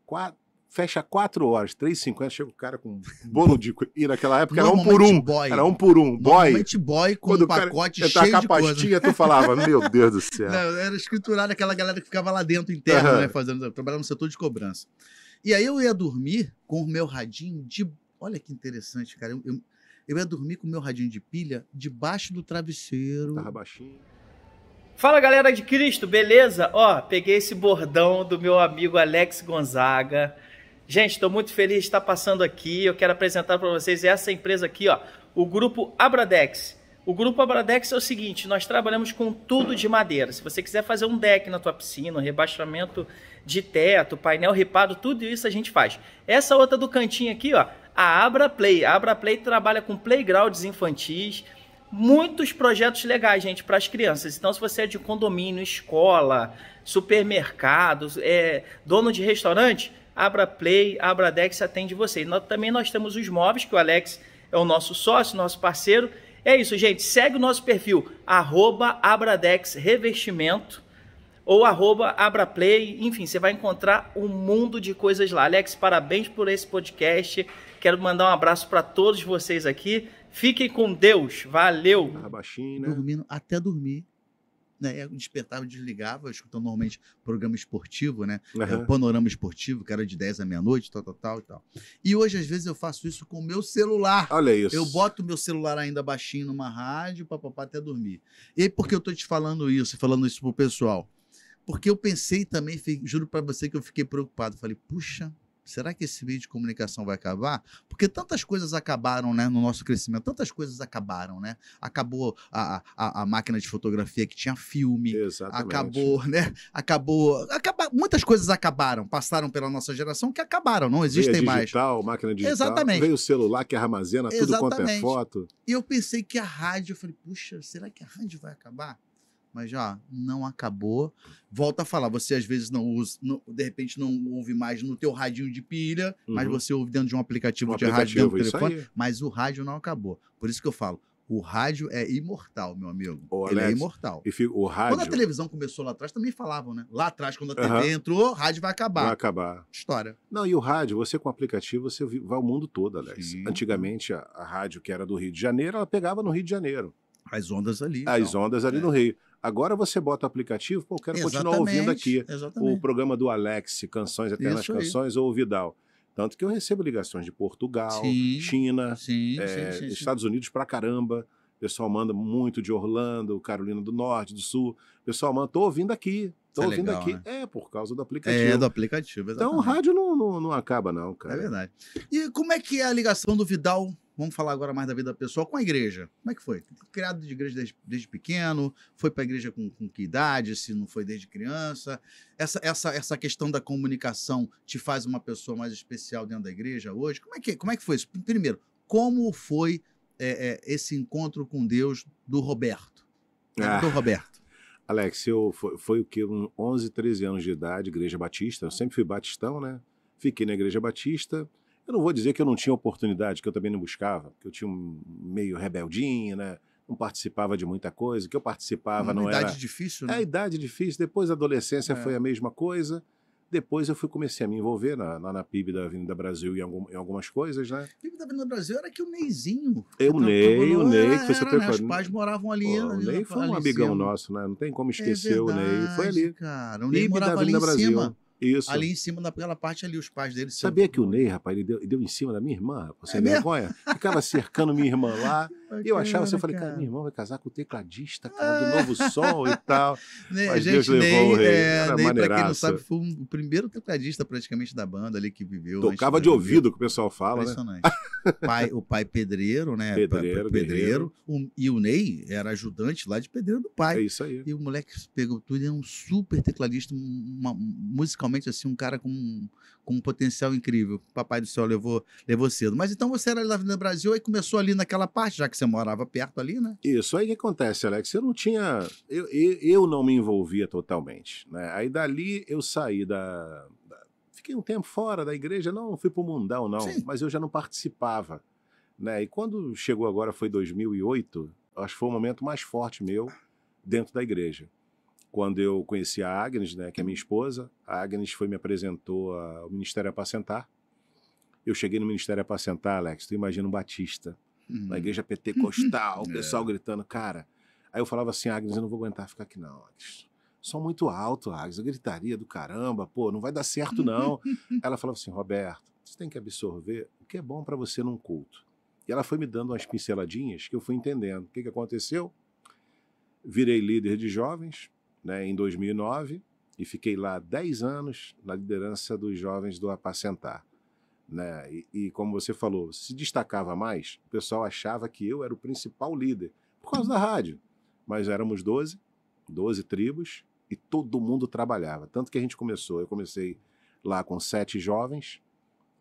Quatro fecha 4 horas, 3,50, chega o cara com bolo de... E naquela época era um por um, boy. era um por um, boy. boy com Quando um pacote cara, cheio de pastinha, coisa. tu falava, meu Deus do céu. Não, era escriturado aquela galera que ficava lá dentro, interno, uhum. né, fazendo, trabalhando no setor de cobrança. E aí eu ia dormir com o meu radinho de... Olha que interessante, cara, eu, eu, eu ia dormir com o meu radinho de pilha debaixo do travesseiro. Tava baixinho. Fala galera de Cristo, beleza? Ó, peguei esse bordão do meu amigo Alex Gonzaga Gente, estou muito feliz de estar passando aqui. Eu quero apresentar para vocês essa empresa aqui, ó, o Grupo Abradex. O Grupo Abradex é o seguinte, nós trabalhamos com tudo de madeira. Se você quiser fazer um deck na tua piscina, um rebaixamento de teto, painel ripado, tudo isso a gente faz. Essa outra do cantinho aqui, ó, a Abra Play. A Abra Play trabalha com playgrounds infantis, muitos projetos legais, gente, para as crianças. Então, se você é de condomínio, escola, supermercado, é, dono de restaurante, Abra Play, Abra Dex atende você. Nós, também nós temos os móveis, que o Alex é o nosso sócio, nosso parceiro. É isso, gente. Segue o nosso perfil, arroba Abradex Revestimento ou arroba Abraplay. Enfim, você vai encontrar um mundo de coisas lá. Alex, parabéns por esse podcast. Quero mandar um abraço para todos vocês aqui. Fiquem com Deus. Valeu. Né? Dormindo até dormir né? Eu é despertava, desligava, escutando normalmente programa esportivo, né? Uhum. É, panorama esportivo, que era de 10 à meia-noite, tal, tal, tal e tal. E hoje, às vezes, eu faço isso com o meu celular. Olha isso. Eu boto o meu celular ainda baixinho numa rádio, papapá, até dormir. E por que eu tô te falando isso, falando isso pro pessoal? Porque eu pensei também, juro para você que eu fiquei preocupado. Falei, puxa, Será que esse meio de comunicação vai acabar? Porque tantas coisas acabaram né, no nosso crescimento, tantas coisas acabaram, né? Acabou a, a, a máquina de fotografia que tinha filme, Exatamente. acabou, né? Acabou. Acaba, muitas coisas acabaram, passaram pela nossa geração que acabaram, não existem digital, mais. Digital, máquina digital. Exatamente. Veio o celular que armazena tudo quanto é foto. E eu pensei que a rádio, eu falei, puxa, será que a rádio vai acabar? mas já não acabou. Volta a falar, você às vezes não usa, não, de repente não ouve mais no teu radinho de pilha, uhum. mas você ouve dentro de um aplicativo um de aplicativo, rádio dentro do telefone, mas o rádio não acabou. Por isso que eu falo, o rádio é imortal, meu amigo. Ô, Alex, Ele é imortal. Fico, o rádio... Quando a televisão começou lá atrás, também falavam, né? Lá atrás, quando a TV uhum. entrou, o rádio vai acabar. Vai acabar. História. Não, e o rádio, você com o aplicativo, você vai o mundo todo, Alex. Sim. Antigamente, a, a rádio que era do Rio de Janeiro, ela pegava no Rio de Janeiro. As ondas ali. As então. ondas ali é. no Rio. Agora você bota o aplicativo, pô, eu quero exatamente, continuar ouvindo aqui exatamente. o programa do Alex, Canções Eternas Isso Canções, aí. ou o Vidal. Tanto que eu recebo ligações de Portugal, sim, China, sim, é, sim, Estados Unidos pra caramba. O pessoal manda muito de Orlando, Carolina do Norte, do Sul. O pessoal manda, tô ouvindo aqui, tô é ouvindo legal, aqui. Né? É, por causa do é, aplicativo. É, do aplicativo, exatamente. Então o rádio não, não, não acaba não, cara. É verdade. E como é que é a ligação do Vidal Vamos falar agora mais da vida pessoal com a igreja. Como é que foi? Criado de igreja desde, desde pequeno? Foi para a igreja com, com, que idade? Se não foi desde criança? Essa, essa, essa questão da comunicação te faz uma pessoa mais especial dentro da igreja hoje? Como é que, como é que foi isso? Primeiro, como foi é, é, esse encontro com Deus do Roberto? Ah, do Roberto. Alex, eu foi, foi o que? Um 11, 13 anos de idade, igreja batista. Eu sempre fui batistão, né? Fiquei na igreja batista eu não vou dizer que eu não tinha oportunidade, que eu também não buscava, que eu tinha um meio rebeldinho, né? Não participava de muita coisa, que eu participava Uma não idade era... idade difícil, né? É, idade difícil. Depois a adolescência é. foi a mesma coisa. Depois eu fui, comecei a me envolver na, na, na PIB da Avenida Brasil em, algum, em algumas coisas, né? A PIB da Avenida Brasil era que o Neizinho. Eu, o Ney, o Ney. Que foi era, né? Os pais moravam ali. Pô, ali o Ney foi um amigão nosso, né? Não tem como é esquecer é verdade, o Ney. Foi ali. Cara, o Ney PIB morava da Avenida ali Brasil. Cima. Isso. Ali em cima, daquela parte ali, os pais dele. Sabia que o Ney, rapaz, ele deu, ele deu em cima da minha irmã, você é vergonha? Ficava cercando minha irmã lá. Bacana, eu achava assim, eu falei, cara, cara minha irmã vai casar com o tecladista, cara, do ah. Novo Sol e tal. Ney, né, Mas gente, Deus Ney, o rei. É, Ney, pra quem não sabe, foi um, o primeiro tecladista praticamente da banda ali que viveu. Tocava de ouvido, que o pessoal fala. Né? Impressionante. Né? pai, o pai pedreiro, né? Pedreiro. pedreiro. O, e o Ney era ajudante lá de pedreiro do pai. É isso aí. E o moleque pegou tudo ele é um super tecladista, uma, musicalmente realmente assim um cara com, com um potencial incrível. Papai do céu levou, levou cedo. Mas então você era lá no Brasil e começou ali naquela parte, já que você morava perto ali, né? Isso. Aí que acontece, Alex? Eu não tinha. Eu, eu, eu não me envolvia totalmente. Né? Aí dali eu saí da, da. Fiquei um tempo fora da igreja, não fui para o mundão, não. Sim. Mas eu já não participava. Né? E quando chegou agora, foi 2008, acho que foi o momento mais forte meu dentro da igreja quando eu conheci a Agnes, né, que é minha uhum. esposa, a Agnes foi me apresentou ao Ministério Apacentar. Eu cheguei no Ministério Apacentar, Alex, tu imagina um batista, uhum. na igreja pentecostal, o pessoal é. gritando, cara. Aí eu falava assim, Agnes, eu não vou aguentar ficar aqui não, Agnes. Som muito alto, Agnes, eu gritaria do caramba, pô, não vai dar certo não. ela falava assim, Roberto, você tem que absorver o que é bom para você num culto. E ela foi me dando umas pinceladinhas que eu fui entendendo. O que, que aconteceu? Virei líder de jovens, né, em 2009 e fiquei lá 10 anos na liderança dos jovens do Apacentar. Né? E, e, como você falou, se destacava mais, o pessoal achava que eu era o principal líder, por causa da rádio. Mas éramos 12, 12 tribos, e todo mundo trabalhava. Tanto que a gente começou, eu comecei lá com sete jovens,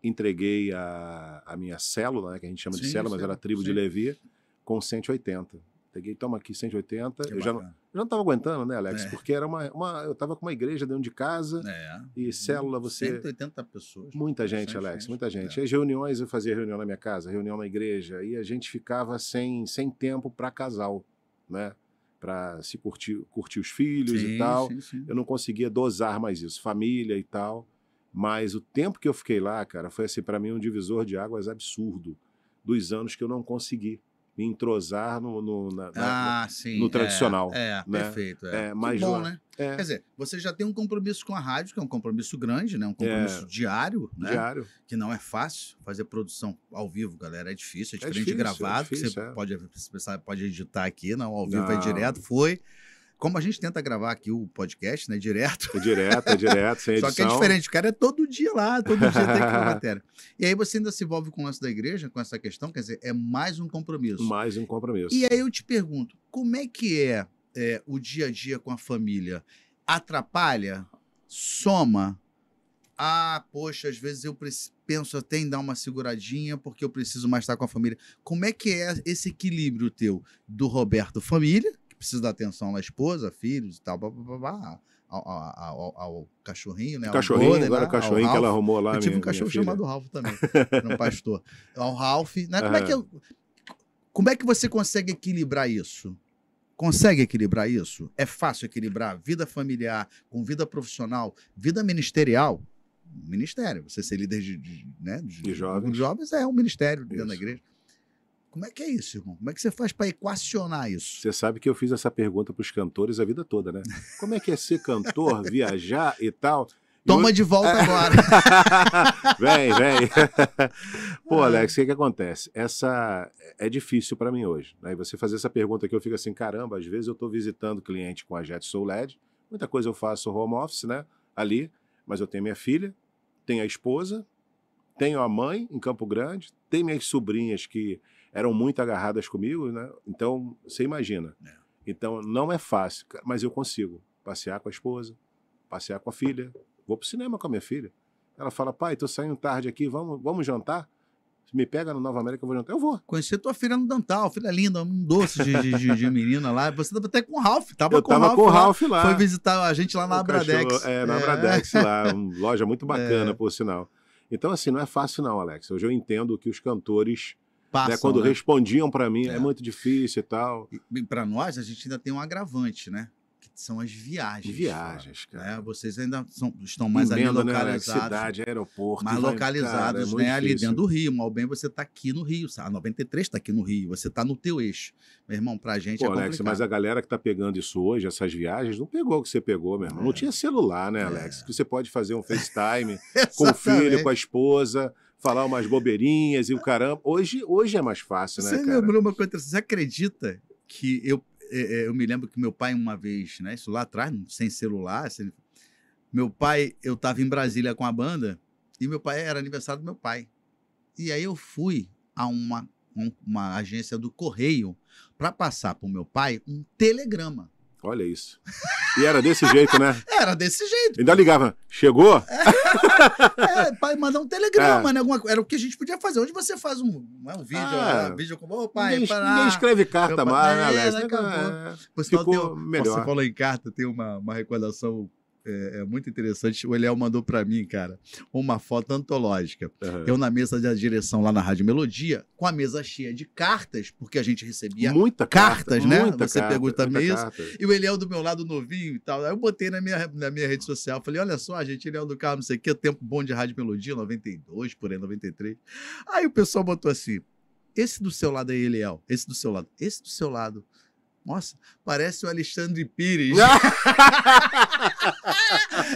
entreguei a, a minha célula, né, que a gente chama sim, de célula, sim, mas era a tribo sim. de Levi, com 180. Peguei, toma aqui, 180. Que eu já não, eu não estava aguentando, né, Alex? É. Porque era uma, uma eu estava com uma igreja dentro de casa é. e uhum. célula você. 180 pessoas. Muita gente, Alex, gente. muita gente. É. As reuniões, eu fazia reunião na minha casa, reunião na igreja, e a gente ficava sem, sem tempo para casal, né? Para se curtir, curtir os filhos sim, e tal. Sim, sim. Eu não conseguia dosar mais isso, família e tal. Mas o tempo que eu fiquei lá, cara, foi assim, para mim um divisor de águas absurdo dos anos que eu não consegui me entrosar no, no, na, ah, no, sim, no é, tradicional. É, é né? perfeito. É, é mais bom, né? É. Quer dizer, você já tem um compromisso com a rádio, que é um compromisso grande, né? Um compromisso é. diário, né? Diário. Que não é fácil fazer produção ao vivo, galera. É difícil, é, é diferente difícil, de gravado, difícil, que você pode, pode editar aqui, não. Ao vivo não. é direto, foi. Como a gente tenta gravar aqui o podcast, né? Direto. É direto, é direto, sem edição. Só que é diferente, o cara é todo dia lá, todo dia tem que matéria. E aí você ainda se envolve com o lance da igreja, com essa questão, quer dizer, é mais um compromisso. Mais um compromisso. E aí eu te pergunto, como é que é, é o dia a dia com a família? Atrapalha? Soma? Ah, poxa, às vezes eu penso até em dar uma seguradinha porque eu preciso mais estar com a família. Como é que é esse equilíbrio teu do Roberto Família precisa dar atenção na esposa, filhos e tal, blá, blá, blá, ao, ao, ao, cachorrinho, né? O cachorrinho, Golden, agora né? o cachorrinho que ela arrumou lá. Eu tive minha, um cachorro chamado Ralph também, um pastor. Ao Ralph, né? Como, é que eu, como é que você consegue equilibrar isso? Consegue equilibrar isso? É fácil equilibrar vida familiar com vida profissional, vida ministerial? Ministério. Você ser líder de, de né, de, de jovens. jovens é um ministério dentro isso. da igreja. Como é que é isso, irmão? Como é que você faz para equacionar isso? Você sabe que eu fiz essa pergunta para os cantores a vida toda, né? Como é que é ser cantor, viajar e tal? Toma de volta é. agora. vem, vem. Pô, Alex, o que, que acontece? Essa é difícil para mim hoje. Né? você fazer essa pergunta aqui, eu fico assim, caramba, às vezes eu estou visitando cliente com a Jet Soul LED. Muita coisa eu faço home office, né? Ali, mas eu tenho minha filha, tenho a esposa, tenho a mãe em Campo Grande, tenho minhas sobrinhas que eram muito agarradas comigo, né? Então, você imagina. É. Então, não é fácil, mas eu consigo passear com a esposa, passear com a filha, vou pro cinema com a minha filha. Ela fala, pai, tô saindo tarde aqui, vamos, vamos jantar? Me pega no Nova América, eu vou jantar. Eu vou. Conheci tua filha no Dantal, filha linda, um doce de, de, de menina lá. Você tava até com o Ralph, tava eu com tava o Ralph. com o Ralph lá. lá. Foi visitar a gente lá na o Abradex. Cachorro, é, na é. Abradex lá, uma loja muito bacana, é. por sinal. Então, assim, não é fácil não, Alex. Hoje eu entendo que os cantores né, passam, né? Quando né? respondiam para mim, é. é. muito difícil e tal. para nós, a gente ainda tem um agravante, né? Que são as viagens. Viagens, cara. cara. É, né? vocês ainda são, estão mais Emenda, ali né? localizados. Né? Cidade, aeroporto. Mais vai, localizados, cara, é né? Ali dentro do Rio. Mal bem, você está aqui no Rio. A 93 está aqui no Rio. Você está no teu eixo. Meu irmão, para a gente Pô, é Alex, complicado. mas a galera que está pegando isso hoje, essas viagens, não pegou o que você pegou, meu irmão. Não é. tinha celular, né, Alex? É. Que você pode fazer um FaceTime com o filho, com a esposa falar umas bobeirinhas e o caramba. Hoje, hoje é mais fácil, né? Você cara? lembrou uma coisa? Você acredita que eu, é, é, eu me lembro que meu pai, uma vez, né? Isso lá atrás, sem celular, sem... meu pai, eu estava em Brasília com a banda e meu pai era aniversário do meu pai. E aí eu fui a uma, uma agência do correio para passar para o meu pai um telegrama. Olha isso. E era desse jeito, né? Era desse jeito. Ainda então ligava, chegou? É, é pai, mandar um telegrama, é. né? Alguma, era o que a gente podia fazer. Hoje você faz um, né, um vídeo, ah, um vídeo com o pai, ninguém, para... ninguém escreve carta mais, né, é, é. Alex? Ficou melhor. Você falou em carta, tem uma, uma recordação é, é, muito interessante. O Eliel mandou para mim, cara, uma foto antológica. Uhum. Eu na mesa da direção lá na Rádio Melodia, com a mesa cheia de cartas, porque a gente recebia muita cartas, carta, né? Muita Você carta, pergunta mesmo. isso. E o Eliel do meu lado novinho e tal. Aí eu botei na minha, na minha rede social, falei: olha só, gente, Eliel do Carmo, não sei o que, tempo bom de Rádio Melodia, 92, por aí, 93. Aí o pessoal botou assim: esse do seu lado aí, Eliel, esse do seu lado, esse do seu lado. Nossa, parece o Alexandre Pires.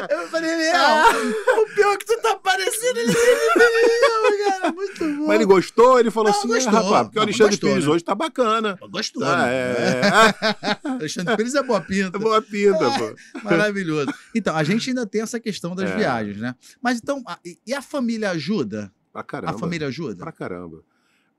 eu falei, meu, o pior é que tu tá parecendo, ele meu, cara, muito bom. Mas ele gostou? Ele falou não, assim, ah, gostou. rapaz, porque não, o Alexandre gostou, Pires né? hoje tá bacana. Gostou, né? ah, né? é. Alexandre Pires é boa pinta. É boa pinta, ah, pô. Maravilhoso. Então, a gente ainda tem essa questão das é. viagens, né? Mas então, a, e a família ajuda? Pra caramba. A família ajuda? Pra caramba.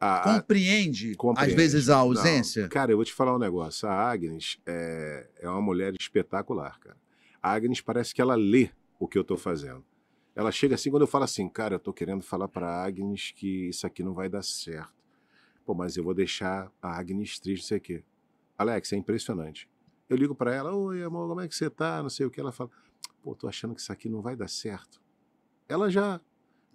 A, compreende, compreende, às vezes, a ausência? Não. Cara, eu vou te falar um negócio. A Agnes é, é uma mulher espetacular, cara. A Agnes parece que ela lê o que eu estou fazendo. Ela chega assim quando eu falo assim, cara, eu estou querendo falar para Agnes que isso aqui não vai dar certo. Pô, mas eu vou deixar a Agnes triste, não sei o quê. Alex, é impressionante. Eu ligo para ela, oi, amor, como é que você tá? Não sei o que. Ela fala, pô, tô achando que isso aqui não vai dar certo. Ela já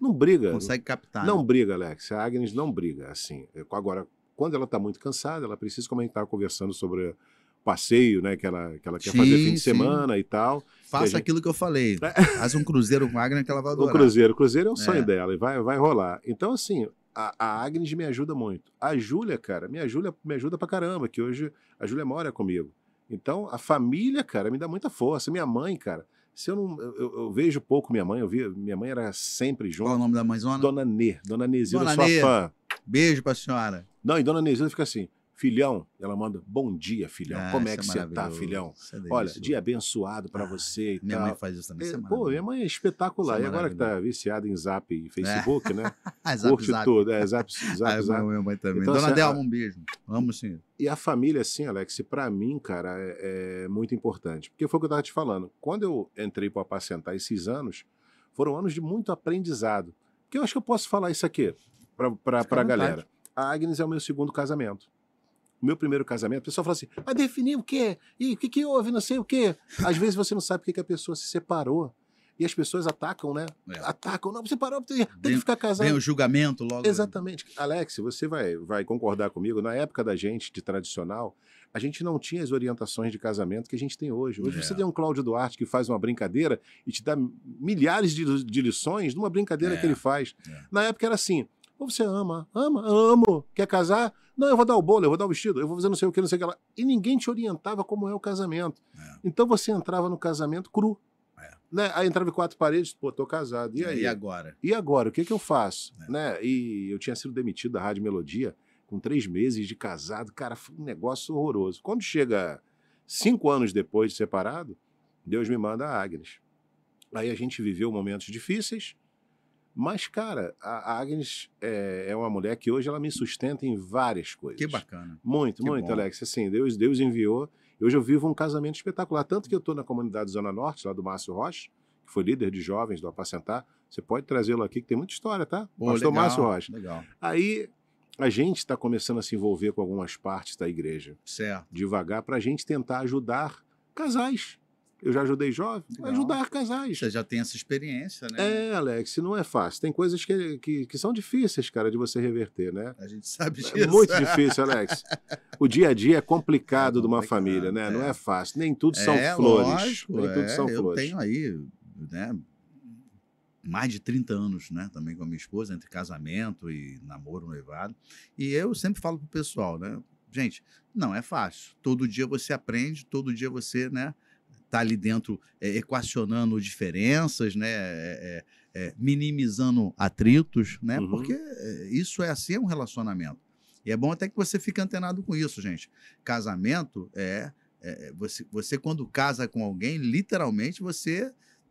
não briga. Consegue captar. Não né? briga, Alex. A Agnes não briga, assim. É, agora, quando ela está muito cansada, ela precisa, como a gente estava conversando sobre passeio, né, que ela, que ela quer sim, fazer fim de semana e tal. Faça e gente... aquilo que eu falei. É. Faz um cruzeiro com a Agnes que ela vai adorar. O cruzeiro. O cruzeiro é o é. sonho é. dela e vai, vai rolar. Então, assim, a, a Agnes me ajuda muito. A Júlia, cara, me ajuda, me ajuda pra caramba, que hoje a Júlia mora comigo. Então, a família, cara, me dá muita força. Minha mãe, cara, se eu não. Eu, eu, vejo pouco minha mãe, eu vi. Minha mãe era sempre junto. Qual o nome da mãe Zona? Dona Nê. Dona Nezilda, Dona sua Nê. fã. Beijo pra senhora. Não, e Dona Nezilda fica assim. Filhão, ela manda bom dia, filhão. Ah, Como é, é que é você tá, filhão? É Olha, dia abençoado para ah, você e minha tal. mãe faz isso também. É, pô, minha mãe é espetacular. É e agora que tá viciada em zap e é. Facebook, né? zap, Curte zap. tudo. É, zap, zap, zap. Minha mãe também. Então, Dona assim, Delma, um beijo. Amo sim. E a família, assim, Alex, para mim, cara, é, muito importante. Porque foi o que eu tava te falando. Quando eu entrei para apacentar esses anos, foram anos de muito aprendizado. Que eu acho que eu posso falar isso aqui para a galera. A Agnes é o meu segundo casamento. O meu primeiro casamento, o pessoal fala assim: a definir o quê? E o que, que houve? Não sei o quê. Às vezes você não sabe por que a pessoa se separou. E as pessoas atacam, né? É. Atacam. Não, você parou, tem, bem, que ficar casado. Tem o julgamento logo. Né? Exatamente. Alex, você vai, vai concordar comigo. Na época da gente, de tradicional, a gente não tinha as orientações de casamento que a gente tem hoje. Hoje é. você tem um Cláudio Duarte que faz uma brincadeira e te dá milhares de, de lições numa brincadeira é. que ele faz. É. Na época era assim: ou você ama, ama, amo, quer casar? Não, eu vou dar o bolo, eu vou dar o vestido, eu vou fazer não sei o que, não sei o que lá. E ninguém te orientava como é o casamento. É. Então você entrava no casamento cru. É. Né? Aí entrava em quatro paredes, pô, tô casado. E é, aí? E agora? E agora? O que que eu faço? É. Né? E eu tinha sido demitido da Rádio Melodia com três meses de casado. Cara, foi um negócio horroroso. Quando chega cinco anos depois de separado, Deus me manda a Agnes. Aí a gente viveu momentos difíceis, mas, cara, a Agnes é, é, uma mulher que hoje ela me sustenta em várias coisas. Que bacana. Muito, que muito, bom. Alex. Assim, Deus, Deus enviou. Hoje eu vivo um casamento espetacular. Tanto que eu estou na comunidade Zona Norte, lá do Márcio Rocha, que foi líder de jovens do Apacentar. Você pode trazê-lo aqui, que tem muita história, tá? Pô, Pastor legal, Márcio Rocha. Legal. Aí a gente está começando a se envolver com algumas partes da igreja. Certo. Devagar, para a gente tentar ajudar casais eu já ajudei jovem, Legal. ajudar casais. Você já tem essa experiência, né? É, Alex, não é fácil. Tem coisas que, que, que são difíceis, cara, de você reverter, né? A gente sabe é disso. É muito difícil, Alex. o dia a dia é complicado é de uma família, né? É. Não é fácil. Nem tudo são é, flores. Lógico, Nem tudo é. são eu flores. Eu tenho aí, né? mais de 30 anos, né? Também com a minha esposa, entre casamento e namoro, noivado. E eu sempre falo pro pessoal, né? Gente, não é fácil. Todo dia você aprende, todo dia você, né? tá ali dentro é, equacionando diferenças, né? É, é, é minimizando atritos, né? Uhum. Porque é, isso é assim é um relacionamento. E é bom até que você fique antenado com isso, gente. Casamento é, você, você quando casa com alguém, literalmente você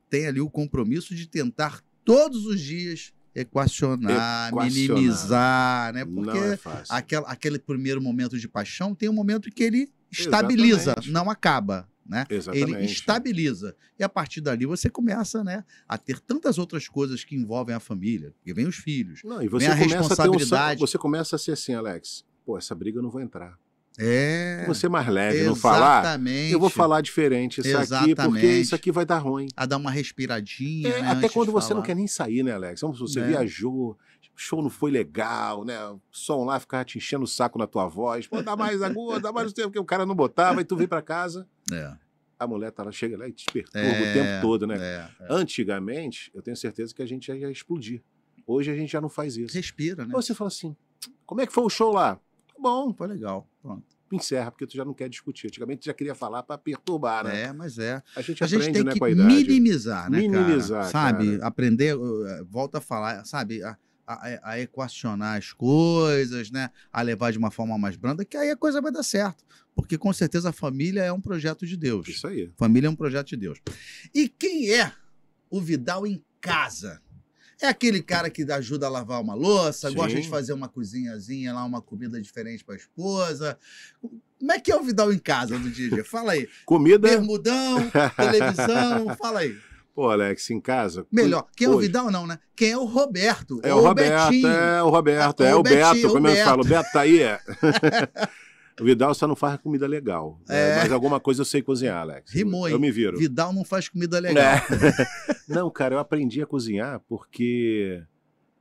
tem ali o compromisso de tentar todos os dias Equacionar, equacionar, minimizar, né? Porque é aquele, aquele primeiro momento de paixão tem um momento que ele estabiliza, Exatamente. não acaba. Né? Exatamente. Ele estabiliza. E a partir dali você começa né, a ter tantas outras coisas que envolvem a família. E vem os filhos. Não, e você vem a responsabilidade. Um, você começa a ser assim, Alex. Pô, essa briga eu não vou entrar. É. Você é mais leve, exatamente. não falar. Ah, eu vou falar diferente isso exatamente. aqui, porque isso aqui vai dar ruim. A dar uma respiradinha. É, né, até quando você falar. não quer nem sair, né, Alex? se você é. viajou, show não foi legal, né? O som lá ficava te enchendo o saco na tua voz. Pô, dá mais agudo, dá mais tempo, porque o cara não botava, e tu vem para casa. É. A mulher ela tá chega lá e te perturba é, o tempo todo, né? É, é, Antigamente, eu tenho certeza que a gente ia explodir. Hoje a gente já não faz isso. Respira, né? você fala assim: como é que foi o show lá? Tá bom. Foi legal. Pronto encerra, porque tu já não quer discutir. Antigamente tu já queria falar para perturbar, né? É, mas é. A gente, a aprende, gente tem né, que minimizar, né, minimizar, cara? Sabe, cara. aprender, uh, uh, volta a falar, sabe, a, a, a, equacionar as coisas, né? A levar de uma forma mais branda, que aí a coisa vai dar certo. Porque com certeza a família é um projeto de Deus. Isso aí. Família é um projeto de Deus. E quem é o Vidal em casa? É aquele cara que ajuda a lavar uma louça, Sim. gosta de fazer uma cozinhazinha lá, uma comida diferente para a esposa. Como é que é o Vidal em casa do DJ? Fala aí. Comida. Bermudão, televisão, fala aí. Pô, Alex, em casa. Melhor, quem hoje... é o Vidal não, né? Quem é o Roberto? É o, Roberto, Betinho. é o Roberto, é o, Beto, como eu falo, o Beto tá aí. É. O Vidal só não faz comida legal. É... Né? Mas alguma coisa eu sei cozinhar, Alex. Rimou, Eu me viro. Vidal não faz comida legal. É. não, cara, eu aprendi a cozinhar porque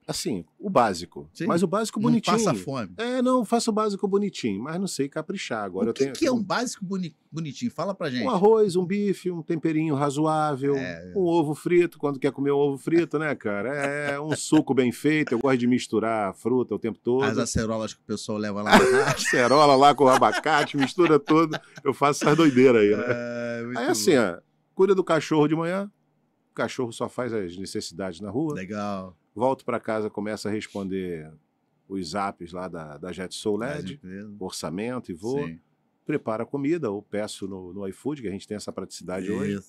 Assim, o básico. Sim. Mas o básico bonitinho. Não passa fome. É, não, faça o básico bonitinho, mas não sei caprichar. Agora o que, tenho... que é um básico boni... bonitinho? Fala pra gente. Um arroz, um bife, um temperinho razoável, é... um ovo frito, quando quer comer um ovo frito, né, cara? É um suco bem feito. Eu gosto de misturar a fruta o tempo todo. As acerolas que o pessoal leva lá. Acerola lá com abacate, mistura tudo. Eu faço essas doideiras aí, né? É, aí assim, ó, cuida do cachorro de manhã. O cachorro só faz as necessidades na rua. Legal Volto para casa, começo a responder os apps lá da, da JetSoul LED, orçamento e vou. prepara Preparo a comida ou peço no, no iFood, que a gente tem essa praticidade Isso. hoje.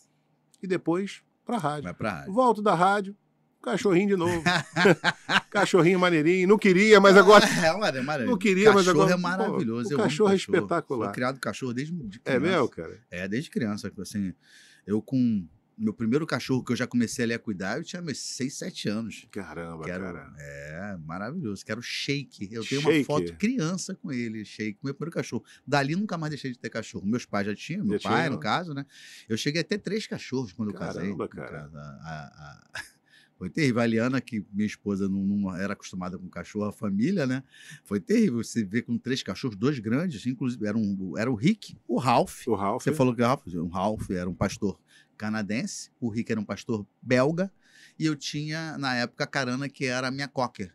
E depois para rádio. rádio. Volto da rádio, cachorrinho de novo. cachorrinho maneirinho. Não queria, mas agora. É, é maravilhoso. Não queria, cachorro mas agora. é maravilhoso. Pô, o cachorro, é espetacular. Foi criado cachorro desde é criança. É meu, cara? É, desde criança. Assim, eu com meu primeiro cachorro que eu já comecei ali a cuidar, eu tinha meus 6, 7 anos. Caramba, cara. É, maravilhoso. o shake. Eu tenho shake. uma foto criança com ele, shake, meu primeiro cachorro. Dali nunca mais deixei de ter cachorro. Meus pais já tinham, meu já pai, tinha, no caso, né? Eu cheguei a ter três cachorros quando Caramba, eu casei. Caramba, cara. Foi terrível. A Liana, que minha esposa não, não, era acostumada com cachorro, a família, né? Foi terrível. Você vê com três cachorros, dois grandes, inclusive, era, um, era o Rick, o Ralph. O Ralph. Você falou que é o Ralph era um pastor canadense, o Rick era um pastor belga, e eu tinha, na época, a Carana, que era a minha cocker.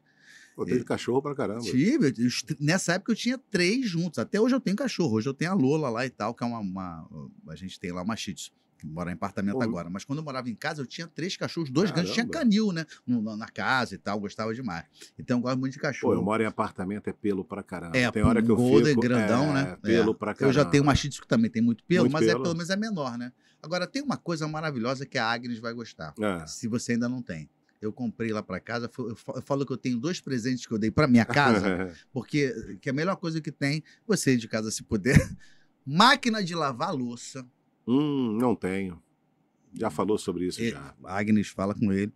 Pô, teve cachorro pra caramba. Tive. Nessa época eu tinha três juntos. Até hoje eu tenho cachorro. Hoje eu tenho a Lola lá e tal, que é uma. uma a gente tem lá uma shih tzu morar em apartamento uhum. agora, mas quando eu morava em casa, eu tinha três cachorros, dois grandes, tinha canil, né? Na casa e tal, gostava demais. Então eu gosto muito de cachorro. Pô, eu moro em apartamento, é pelo pra caramba. É, tem hora que eu golden, grandão, é, né? Pelo é. pra caramba. Eu já tenho uma shih que também tem muito pelo, muito mas é pelo. é pelo menos é menor, né? Agora, tem uma coisa maravilhosa que a Agnes vai gostar, é. se você ainda não tem eu comprei lá para casa. Eu falo que eu tenho dois presentes que eu dei para minha casa, porque que é a melhor coisa que tem, você de casa se puder, máquina de lavar louça. Hum, não tenho. Já falou sobre isso é, já. Agnes fala com ele.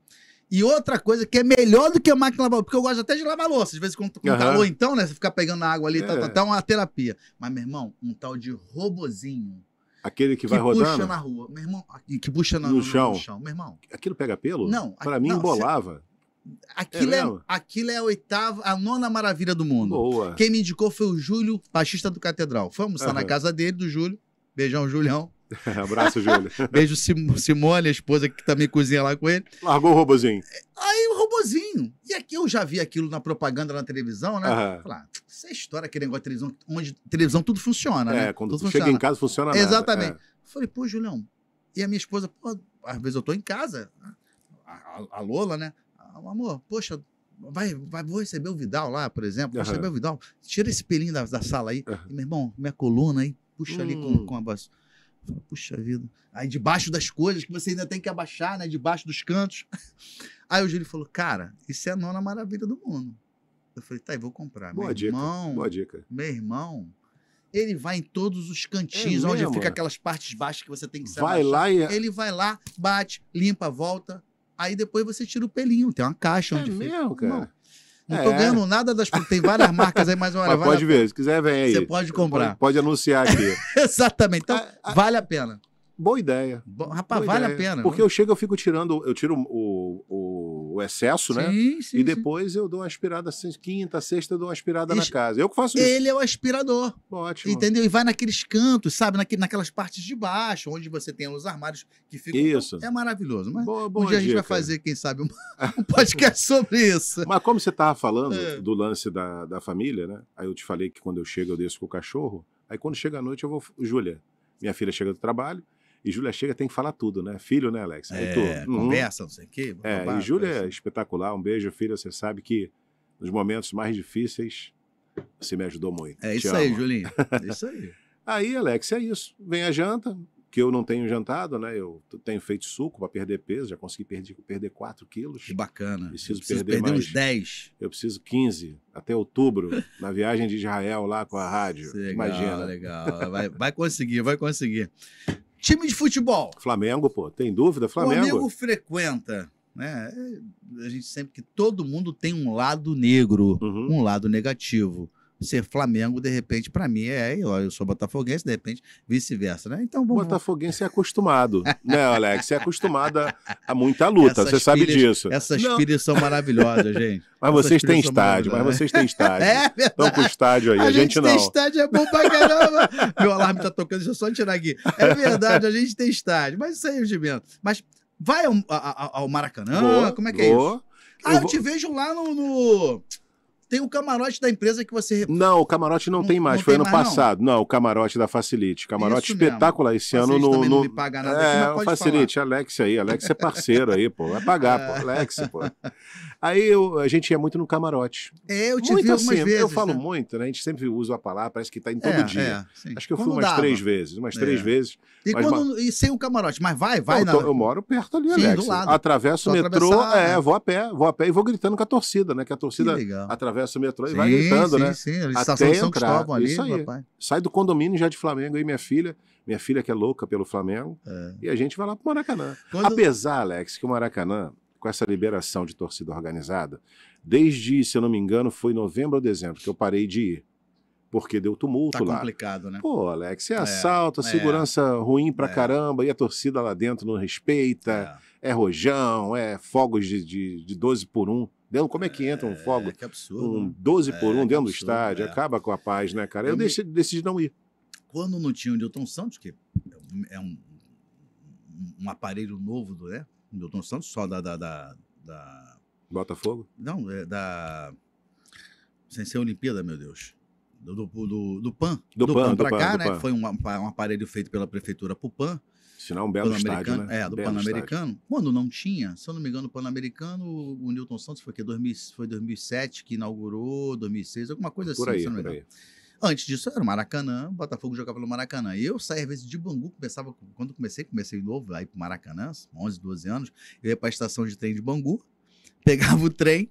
E outra coisa que é melhor do que a máquina de lavar, porque eu gosto até de lavar louça. Às vezes, com, com uhum. calor, então, né? Você ficar pegando água ali, tá, tá, é. tá, tá, tá uma terapia. Mas, meu irmão, um tal de robozinho. Aquele que, que vai rodando? Que puxa na rua. Meu irmão, que puxa na, no, no, chão. no chão. Meu irmão. Aquilo pega pelo? Não. Para mim, não, embolava. Cê... Aquilo, é, é aquilo é a oitava, a nona maravilha do mundo. Boa. Quem me indicou foi o Júlio, baixista do Catedral. Fomos almoçar uhum. na casa dele, do Júlio. Beijão, Julião. Abraço, Júlio. Beijo Simone, a esposa que também cozinha lá com ele. Largou o robozinho. Aí o robozinho. E aqui eu já vi aquilo na propaganda na televisão, né? Uhum. Falar, ah, essa é história, aquele negócio de televisão, onde televisão tudo funciona, é, né? É, quando tudo chega em casa funciona nada. Exatamente. É. Falei, pô, Julião. E a minha esposa, pô, às vezes eu tô em casa, a, a, a Lola, né? Ah, amor, poxa, vai, vai, vou receber o Vidal lá, por exemplo. Vou uhum. receber o Vidal. Tira esse pelinho da, da sala aí. Uhum. E, meu irmão, minha coluna aí, puxa ali com, hum. com a vassoura Falei, Puxa vida. Aí debaixo das coisas que você ainda tem que abaixar, né? Debaixo dos cantos. Aí o Júlio falou, cara, isso é a nona maravilha do mundo. Eu falei, tá, eu vou comprar. Boa meu dica. Irmão, boa dica. Meu irmão, ele vai em todos os cantinhos, é onde fica aquelas partes baixas que você tem que se Vai abaixar. lá e... Ele vai lá, bate, limpa, volta. Aí depois você tira o pelinho. Tem uma caixa é onde é fica. Meu, cara. Não estou é. ganhando nada das. Tem várias marcas aí, mais uma hora. Mas pode ver, se quiser, vem aí. Você pode comprar. Pode, pode anunciar aqui. Exatamente. Então, a, ah, a... Ah. vale a pena. Boa ideia. Bo... Rapaz, Boa vale ideia. a pena. Porque né? eu chego, eu fico tirando, eu tiro o, o, o excesso, sim, né? Sim, e depois sim. eu dou uma aspirada, assim, quinta, sexta, eu dou uma aspirada Ex na casa. Eu que faço isso. Ele é o aspirador. Ótimo. Entendeu? E vai naqueles cantos, sabe? naquelas partes de baixo, onde você tem os armários que ficam. Isso. É maravilhoso. Mas boa, boa um dia dica. a gente vai fazer, quem sabe, um podcast sobre isso. Mas como você estava falando é. do lance da, da família, né? Aí eu te falei que quando eu chego, eu desço com o cachorro. Aí quando chega a noite, eu vou. Júlia, minha filha chega do trabalho e Júlia chega tem que falar tudo, né? Filho, né, Alex? É, uhum. conversa, não sei o quê. É, e Júlia é espetacular. Um beijo, filha. Você sabe que nos momentos mais difíceis você me ajudou muito. É isso aí, Julinho. É isso aí. aí, Alex, é isso. Vem a janta, que eu não tenho jantado, né? Eu tenho feito suco para perder peso, já consegui perder, perder 4 quilos. Que bacana. Preciso, preciso perder, perder mais. uns 10. Eu preciso 15 até outubro, na viagem de Israel lá com a rádio. Legal, Imagina. Legal, vai, vai conseguir, vai conseguir. Time de futebol. Flamengo, pô, tem dúvida? Flamengo. O amigo frequenta, né? É, a gente sempre que todo mundo tem um lado negro, uhum. um lado negativo ser Flamengo, de repente, para mim é, eu sou botafoguense, de repente, vice-versa, né? Então vamos... Botafoguense é acostumado, né, Alex? É acostumado a, muita luta, essas você pilhas, sabe disso. Essas Não. pilhas são maravilhosas, gente. Mas vocês têm estádio, mas vocês têm estádio. É verdade. Estão com estádio aí, a, a gente, gente não. estádio é bom pra caramba. Meu alarme tá tocando, deixa eu só tirar aqui. É verdade, a gente tem estádio, mas isso aí é de menos. Mas vai ao, ao, ao Maracanã, vou, como é que é vou. é isso? Ah, eu, eu te vejo lá no... no... Tem o camarote da empresa que você. Não, o camarote não, não tem mais. Não foi tem ano mais, passado. Não. não. o camarote da Facilite. Camarote Isso espetacular. Esse ano no. Não no... me paga nada. É, aqui, Facilite, falar. Alex aí. Alex é parceiro aí, pô. Vai pagar, pô. É. Alex, pô. Aí eu, a gente ia muito no camarote. É, eu te muito vi assim, vezes, Eu falo né? muito, né? A gente sempre usa a palavra, parece que tá em todo é, dia. É, Acho que eu quando fui umas dava. três vezes. Umas é. três vezes. E, quando, e sem o camarote, mas vai, vai. Não, na... Eu moro perto ali, Sim, Alex. Do lado. Atravesso o metrô, é, vou a pé, vou a pé e vou gritando com a torcida, né? Que a torcida atravessa atravessa o metrô sim, e vai gritando, sim, né? Sim, sim, até São entrar. Ali, Isso aí. Papai. Sai do condomínio já de Flamengo aí, minha filha. Minha filha que é louca pelo Flamengo. É. E a gente vai lá pro Maracanã. Quando... Apesar, Alex, que o Maracanã, com essa liberação de torcida organizada, desde, se eu não me engano, foi novembro ou dezembro que eu parei de ir porque deu tumulto tá lá. complicado, né? Pô, Alex, é, é assalto, é, segurança ruim pra é. caramba, e a torcida lá dentro não respeita, é, é rojão, é fogos de, de, de 12 por 1. Dentro, como é que entra um é, fogo? É, que absurdo. Um 12 por 1 um é, dentro do estádio, é. acaba com a paz, né, cara? Eu, eu decidi, decidi não ir. Quando não tinha o Newton Santos, que é um, um aparelho novo, né? O Newton Santos, só da, da, da, da... Botafogo? Não, é da. Sem ser Olimpíada, meu Deus. Do, do, do, do PAN. Do, do PAN, PAN para cá, do né? Pan. Foi um, um aparelho feito pela prefeitura para o PAN sinal um belo estádio, né? É, do Pan-Americano. Quando não tinha, se eu não me engano, o Pan-Americano, o Newton Santos foi que 2000, foi 2007 que inaugurou, 2006, alguma coisa por assim, aí, se eu não me engano. Antes disso era o Maracanã, o Botafogo jogava pelo Maracanã. Eu saía às vezes de Bangu, começava, quando comecei, comecei novo, aí pro Maracanã, 11, 12 anos, eu ia pra estação de trem de Bangu, pegava o trem,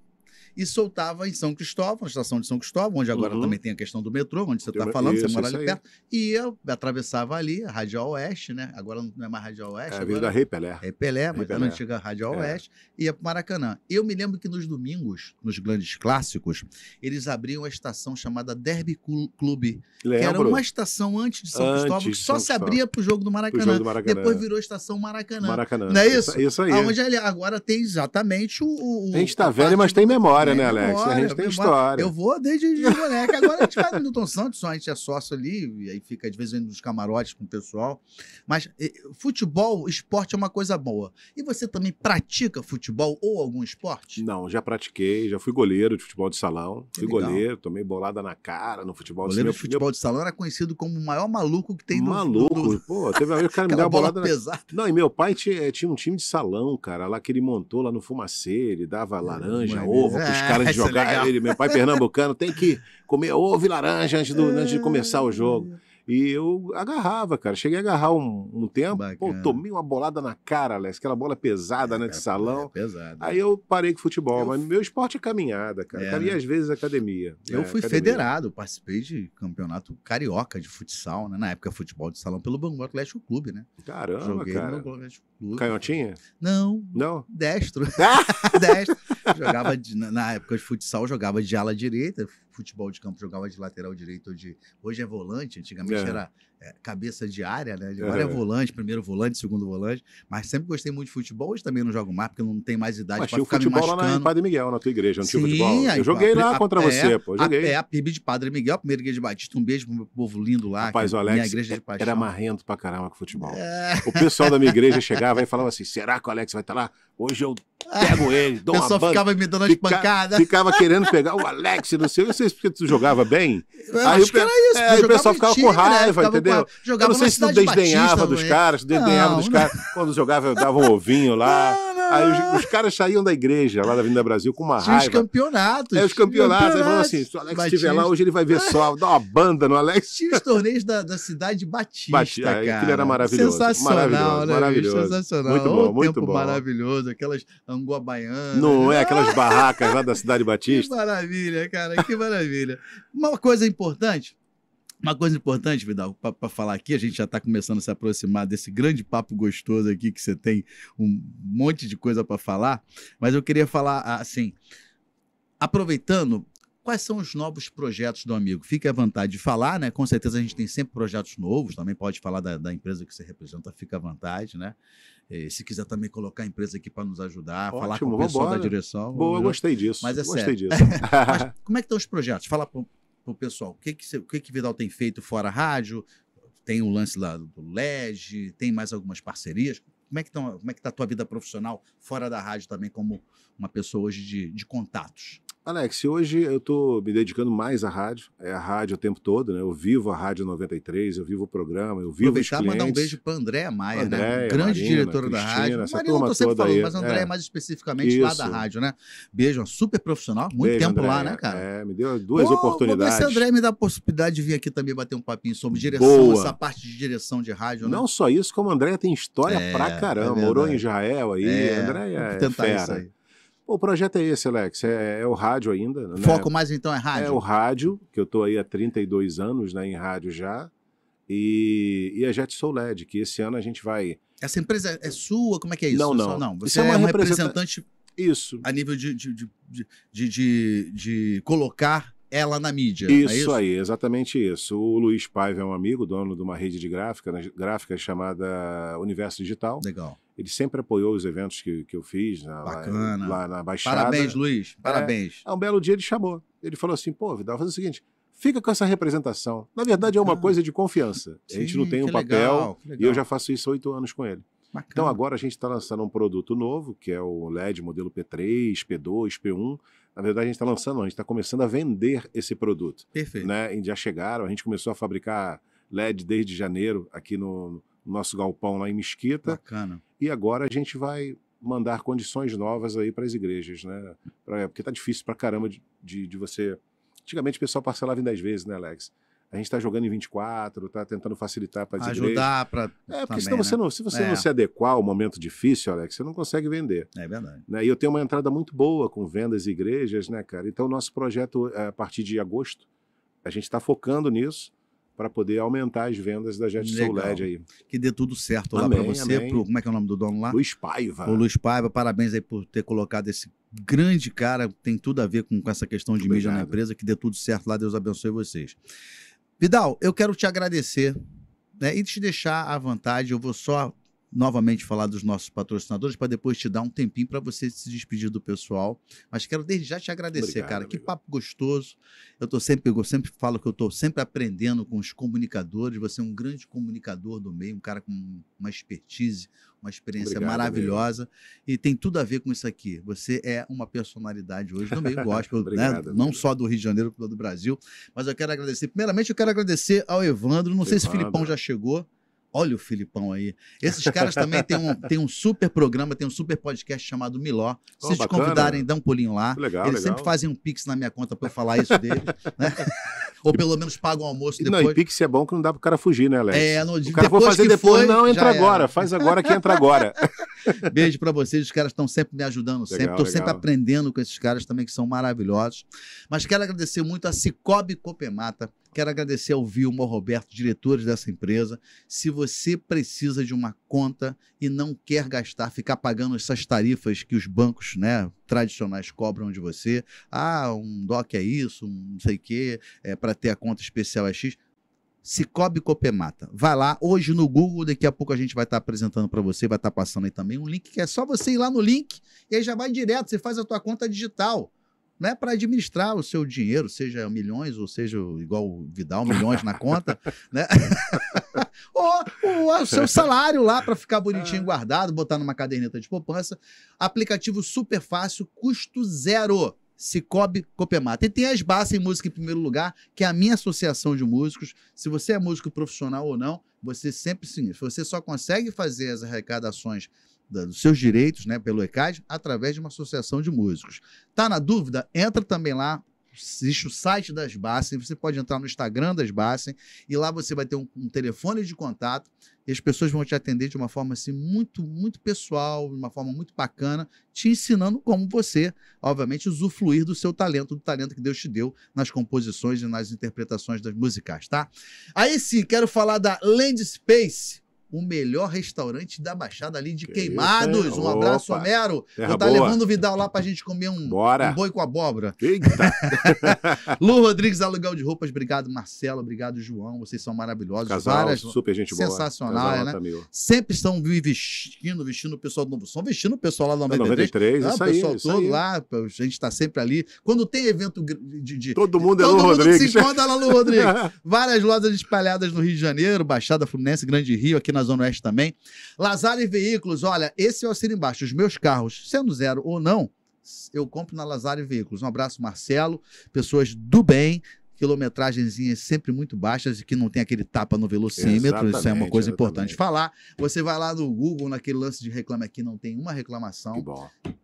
e soltava em São Cristóvão, na estação de São Cristóvão, onde agora uhum. também tem a questão do metrô, onde você está falando, isso, você mora ali perto. E eu atravessava ali, a Radial Oeste, né? Agora não é mais Radial Oeste. É a Avenida Repelé. Repelé, mas é ela antiga Radial é. Oeste, e ia para Maracanã. Eu me lembro que nos domingos, nos grandes clássicos, eles abriam a estação chamada Derby Clube, Lembro. que era uma estação antes de São antes Cristóvão, que só se abria para o jogo, do Maracanã. Depois virou estação Maracanã. Maracanã. Não é isso? Isso, isso aí. Aonde agora tem exatamente o. o a gente está velho, mas tem memória história, né, Alex? a gente tem história. Eu vou desde de moleque. Agora a gente faz no Newton Santos, a gente é sócio ali, e aí fica de vez em quando nos camarotes com o pessoal. Mas futebol, esporte é uma coisa boa. E você também pratica futebol ou algum esporte? Não, já pratiquei, já fui goleiro de futebol de salão. Que fui legal. goleiro, tomei bolada na cara no futebol de salão. É goleiro de futebol meu... de salão era conhecido como o maior maluco que tem no Maluco, do... pô, teve uma vez o cara me deu uma bolada pesada. na... Não, e meu pai tinha, eh, tinha um time de salão, cara, lá que ele montou lá no Fumacê, ele dava laranja, é, ovo, é, os é, caras de é jogar. É ele, meu pai pernambucano, tem que comer ovo e laranja antes, do, antes de começar o jogo. E eu agarrava, cara. Cheguei a agarrar um, um tempo, Bacana. pô, tomei uma bolada na cara, Alex, aquela bola é pesada, é, né, de é, é salão. É pesada. Aí né? eu parei com futebol, eu... mas meu esporte é caminhada, cara. É, Caminhei né? às vezes academia. Eu é, fui academia. federado, participei de campeonato carioca de futsal, né? Na época, futebol de salão pelo Bangu Atlético Clube, né? Caramba, Joguei cara. no Bangu Atlético Clube. Canhotinha? Não. Não? Destro. Ah! Destro. Jogava, de, na época de futsal, jogava de ala direita, futebol de campo, jogava de lateral direito. Ou de... Hoje é volante, antigamente é. era é, cabeça de área, né? agora é volante, primeiro volante, segundo volante. Mas sempre gostei muito de futebol. Hoje também não jogo mais, porque não tem mais idade para ficar futebol tinha futebol lá na Padre Miguel, na tua igreja, não tinha futebol. Eu joguei a, lá contra a, você, é, pô. Joguei. A, é, é, a PIB de Padre Miguel, primeira igreja de Batista. Um beijo pro meu povo lindo lá. Rapaz, que, o é Alex minha igreja de paixão. era marrento pra caramba com futebol. É. O pessoal da minha igreja chegava e falava assim, será que o Alex vai estar tá lá? Hoje eu pego ele, dou uma O pessoal ficava me dando as Fica, pancadas. Ficava querendo pegar o Alex, não sei, não sei se tu jogava bem. Eu aí o, era isso, é, o pessoal ficava com né? raiva, entendeu? entendeu? Jogava eu não sei se tu desdenhava dos é? caras, desdenhava dos caras. Quando jogava, eu dava um ovinho lá. Não, aí os, os, caras saíam da igreja, lá da Vinda Brasil, com uma Tinha raiva. Os campeonatos. É, os campeonatos. campeonatos. Aí assim: se o Alex Batista. estiver lá, hoje ele vai ver só, dá uma banda no Alex. Tinha os torneios da, da cidade de Batista. Batista cara. aquilo era maravilhoso. Sensacional, maravilhoso, né? Maravilhoso. Sensacional. Muito bom, o muito tempo bom. maravilhoso, aquelas angua baiana. Não né? é? Aquelas barracas lá da cidade de Batista. Que maravilha, cara, que maravilha. Uma coisa importante uma coisa importante, Vidal, para falar aqui, a gente já está começando a se aproximar desse grande papo gostoso aqui, que você tem um monte de coisa para falar, mas eu queria falar assim, aproveitando, quais são os novos projetos do amigo? Fique à vontade de falar, né? Com certeza a gente tem sempre projetos novos, também pode falar da, da empresa que você representa, fica à vontade, né? E, se quiser também colocar a empresa aqui para nos ajudar, Ótimo, falar com o pessoal da direção. Boa, eu gostei disso. Mas é gostei sério. disso. Mas como é que estão os projetos? Fala pro pessoal? O que que, o que que Vidal tem feito fora rádio? Tem o um lance lá do LED, tem mais algumas parcerias. Como é que tá, como é que tá a tua vida profissional fora da rádio também, como uma pessoa hoje de, de contatos? Alex, hoje eu estou me dedicando mais à rádio, é a rádio o tempo todo, né? Eu vivo a Rádio 93, eu vivo o programa, eu vivo Aproveitar, os clientes. mandar um beijo para André Maia, André, né? Grande Marina, diretora da rádio. Marina, Marina eu tô sempre falando, aí. mas André é. é. mais especificamente Isso. lá da rádio, né? Beijo, super profissional, muito beijo, tempo André, lá, né, cara? É, me deu duas Pô, oportunidades. Vou se André me dá a possibilidade de vir aqui também bater um papinho sobre direção, Boa. essa parte de direção de rádio, né? Não só isso, como a André tem história é, pra é, é Caramba, é morou em Israel aí, é, André é tentar fera. isso aí. O projeto é esse, Alex, é, é o rádio ainda. Né? Foco mais então é rádio? É o rádio, que eu estou aí há 32 anos né, em rádio já, e, e a Jet Soul LED, que esse ano a gente vai... Essa empresa é sua? Como é que é isso? Não, não. não. Você isso é, uma é representante... representante... Isso. A nível de, de, de, de, de colocar ela na mídia. É isso, é isso, aí, exatamente isso. O Luiz Paiva é um amigo, dono de uma rede de gráfica, né, gráfica chamada Universo Digital. Legal. Ele sempre apoiou os eventos que, que eu fiz na, Bacana. Lá, lá na Baixada. Parabéns, Luiz. É, parabéns. É, um belo dia ele chamou. Ele falou assim: pô, Vidal, fazer o seguinte. Fica com essa representação. Na verdade, é uma ah, coisa de confiança. Sim, a gente não tem um legal, papel e eu já faço isso há oito anos com ele. Então, Bacana. Então agora a gente está lançando um produto novo, que é o LED modelo P3, P2, P1, na verdade, a gente está lançando, a gente está começando a vender esse produto. Perfeito. Né? E já chegaram, a gente começou a fabricar LED desde janeiro aqui no, no nosso galpão lá em Mesquita. Bacana. E agora a gente vai mandar condições novas aí para as igrejas, né? Pra, porque tá difícil para caramba de, de, de, você. Antigamente o pessoal parcelava em 10 vezes, né, Alex? A gente está jogando em 24, está tentando facilitar para Ajudar para. É, porque também, senão você né? não, se você é. não se adequar ao momento difícil, Alex, você não consegue vender. É verdade. Né? E eu tenho uma entrada muito boa com vendas e igrejas, né, cara? Então, nosso projeto, eh, a partir de agosto, a gente está focando nisso para poder aumentar as vendas da Jet Legal. Soul LED aí. Que dê tudo certo amém, lá para você, para pro, como é que é o nome do dono lá? Luiz Paiva. O Luiz Paiva, parabéns aí por ter colocado esse grande cara, tem tudo a ver com, com essa questão de Obrigado. mídia na empresa, que dê tudo certo lá, Deus abençoe vocês. Vidal, eu quero te agradecer né, e te deixar à vontade. Eu vou só novamente falar dos nossos patrocinadores para depois te dar um tempinho para você se despedir do pessoal. Mas quero desde já te agradecer, obrigado, cara. Que papo gostoso. Eu tô sempre, eu sempre falo que eu estou sempre aprendendo com os comunicadores. Você é um grande comunicador do meio, um cara com uma expertise, uma experiência obrigado, maravilhosa e tem tudo a ver com isso aqui. Você é uma personalidade hoje do meio gospel, né? não só do Rio de Janeiro, do Brasil. Mas eu quero agradecer. Primeiramente, eu quero agradecer ao Evandro. Não Evandro. sei se o Filipão já chegou. Olha o Filipão aí. Esses caras também têm um, têm um super programa, têm um super podcast chamado Miló. Se oh, te convidarem, dá um pulinho lá. Legal, Eles legal. sempre fazem um pix na minha conta para falar isso deles, né? Ou pelo menos pagam um almoço depois. Não, e pix é bom que não dá para o cara fugir, né, Alex? É, não, o cara depois fazer depois, foi, não, entra agora. Era. Faz agora que entra agora. Beijo para vocês, os caras estão sempre me ajudando, legal, sempre. Estou sempre aprendendo com esses caras também que são maravilhosos. Mas quero agradecer muito a Cicobi Copemata, Quero agradecer ao Vilma, ao Roberto, diretores dessa empresa. Se você precisa de uma conta e não quer gastar, ficar pagando essas tarifas que os bancos né, tradicionais cobram de você, ah, um DOC é isso, um não sei o quê, é, para ter a conta especial é X, Cicobi Copemata. Vai lá, hoje no Google, daqui a pouco a gente vai estar tá apresentando para você, vai estar tá passando aí também um link que é só você ir lá no link e aí já vai direto, você faz a tua conta digital é né, para administrar o seu dinheiro, seja milhões ou seja igual o Vidal, milhões na conta, né? ou, o seu salário lá para ficar bonitinho guardado, botar numa caderneta de poupança. Aplicativo super fácil, custo zero. Cicobi Copemata. E tem as Bassa em Música em primeiro lugar, que é a minha associação de músicos. Se você é músico profissional ou não, você sempre sim, você só consegue fazer as arrecadações dos seus direitos né, pelo ECAD através de uma associação de músicos. Tá na dúvida? Entra também lá. Existe o site das Bassem, você pode entrar no Instagram das Bassem e lá você vai ter um, um, telefone de contato e as pessoas vão te atender de uma forma assim muito, muito pessoal, de uma forma muito bacana, te ensinando como você, obviamente, usufruir do seu talento, do talento que Deus te deu nas composições e nas interpretações das musicais, tá? Aí sim, quero falar da Land Space o melhor restaurante da Baixada ali de que Queimados. Isso, um abraço, Opa. Homero. Terra tá levando o Vidal lá pra gente comer um, um boi com abóbora. Eita! Lu Rodrigues, aluguel de roupas. Obrigado, Marcelo. Obrigado, João. Vocês são maravilhosos. Casal, Várias... super gente boa. Sensacional, Casal, né? Tá Sempre estão vestindo, vestindo o pessoal do Novo Som, vestindo o pessoal lá do 93. 93 ah, o pessoal aí, todo lá, a gente tá sempre ali. Quando tem evento de... de todo mundo é todo Lu mundo Rodrigues. se encontra lá, Lu Rodrigues. Várias lojas espalhadas no Rio de Janeiro, Baixada Fluminense, Grande Rio, aqui na na Zona Oeste também. Lazale Veículos, olha, esse é o assino embaixo. Os meus carros, sendo zero ou não, eu compro na Lazare Veículos. Um abraço, Marcelo. Pessoas do bem, quilometragenzinhas sempre muito baixas e que não tem aquele tapa no velocímetro, exatamente, isso é uma coisa exatamente. importante falar. Você vai lá no Google, naquele lance de reclame aqui, não tem uma reclamação.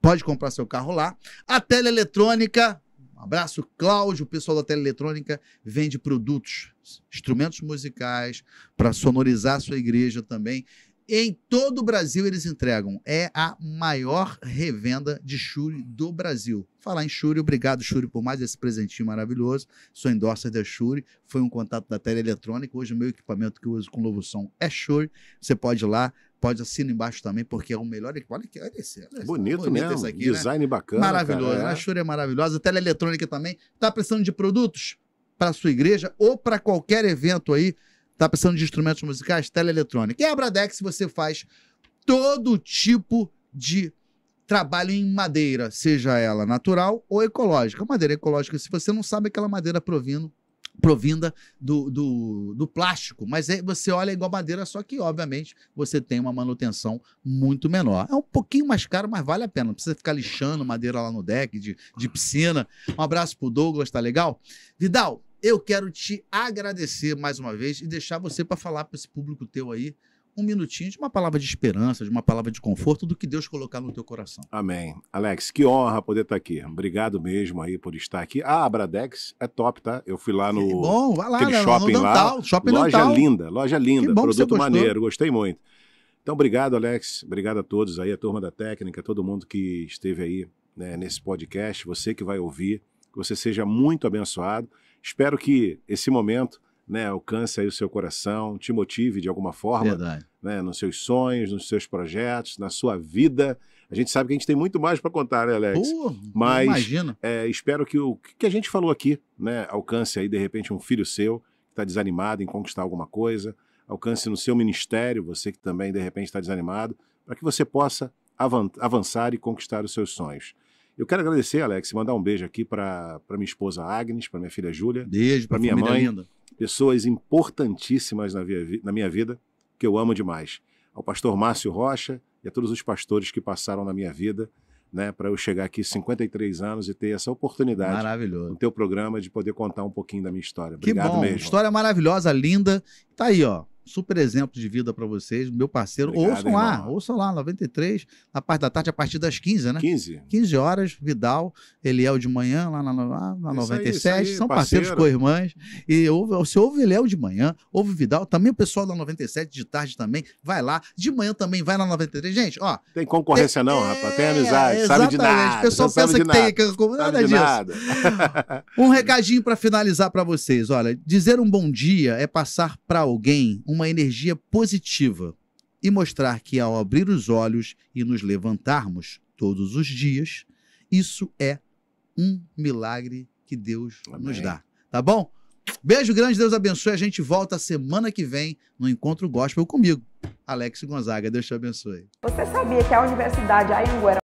Pode comprar seu carro lá. A Teleeletrônica um abraço, Cláudio, o pessoal da Tele Eletrônica vende produtos, instrumentos musicais para sonorizar a sua igreja também. Em todo o Brasil eles entregam. É a maior revenda de Shure do Brasil. Falar em Shure, obrigado Shure por mais esse presentinho maravilhoso. Sou endossa da Shure, foi um contato da Tele Eletrônica. Hoje o meu equipamento que eu uso com novo som é Shure. Você pode ir lá, Pode assinar embaixo também, porque é o melhor. Olha, que, olha esse. Olha bonito, bonito mesmo. Esse aqui, né? Design é. né? bacana. Maravilhoso. Cara, é. A Shure é maravilhosa. A teleeletrônica também. está precisando de produtos para sua igreja ou para qualquer evento aí? está precisando de instrumentos musicais? Teleeletrônica. E a bradex você faz todo tipo de trabalho em madeira, seja ela natural ou ecológica. Madeira ecológica, se você não sabe é aquela madeira provindo provinda do, do, do, plástico. Mas é, você olha é igual madeira, só que, obviamente, você tem uma manutenção muito menor. É um pouquinho mais caro, mas vale a pena. Não precisa ficar lixando madeira lá no deck de, de piscina. Um abraço pro Douglas, tá legal? Vidal, eu quero te agradecer mais uma vez e deixar você para falar para esse público teu aí um minutinho de uma palavra de esperança, de uma palavra de conforto do que Deus colocar no teu coração. Amém. Alex, que honra poder estar aqui. Obrigado mesmo aí por estar aqui. Ah, a Bradex é top, tá? Eu fui lá no que bom, vai lá, aquele né, shopping no Dantal, lá. Shopping loja Dantal. linda, loja linda, produto maneiro, gostei muito. Então, obrigado, Alex. Obrigado a todos aí, a turma da técnica, todo mundo que esteve aí né, nesse podcast, você que vai ouvir, que você seja muito abençoado. Espero que esse momento né, alcance aí o seu coração, te motive de alguma forma, Verdade. né, nos seus sonhos, nos seus projetos, na sua vida. A gente sabe que a gente tem muito mais para contar, né, Alex? Mas imagina. É, espero que o que a gente falou aqui, né, alcance aí de repente um filho seu que está desanimado em conquistar alguma coisa, alcance no seu ministério, você que também de repente está desanimado, para que você possa avançar e conquistar os seus sonhos. Eu quero agradecer, Alex, mandar um beijo aqui para minha esposa Agnes, para minha filha Júlia, para minha mãe, linda pessoas importantíssimas na, via, na minha vida que eu amo demais. Ao pastor Márcio Rocha e a todos os pastores que passaram na minha vida. Né, para eu chegar aqui 53 anos e ter essa oportunidade Maravilhoso. no teu programa de poder contar um pouquinho da minha história. Obrigado que bom. mesmo. História maravilhosa, linda. Tá aí, ó super exemplo de vida para vocês. Meu parceiro, Obrigado, ouçam irmão. lá, ouçam lá, 93, na parte da tarde, a partir das 15, né? 15. 15 horas, Vidal, Eliel de manhã, lá na, lá na 97. Aí, aí, são parceiro. parceiros com irmãs. E ouve, você ouve Eliel de manhã, ouve Vidal, também o pessoal da 97, de tarde também, vai lá. De manhã também vai na 93. Gente, ó. Tem concorrência, tem, não, rapaz. Tem é, amizade, é, sabe de nada. O pessoal pensa que nada, tem, que, nada disso. Nada. um recadinho para finalizar para vocês. Olha, dizer um bom dia é passar para alguém um uma energia positiva e mostrar que, ao abrir os olhos e nos levantarmos todos os dias, isso é um milagre que Deus Amém. nos dá. Tá bom? Beijo grande, Deus abençoe. A gente volta semana que vem no Encontro Gospel comigo, Alex Gonzaga. Deus te abençoe. Você sabia que a Universidade Ayanguera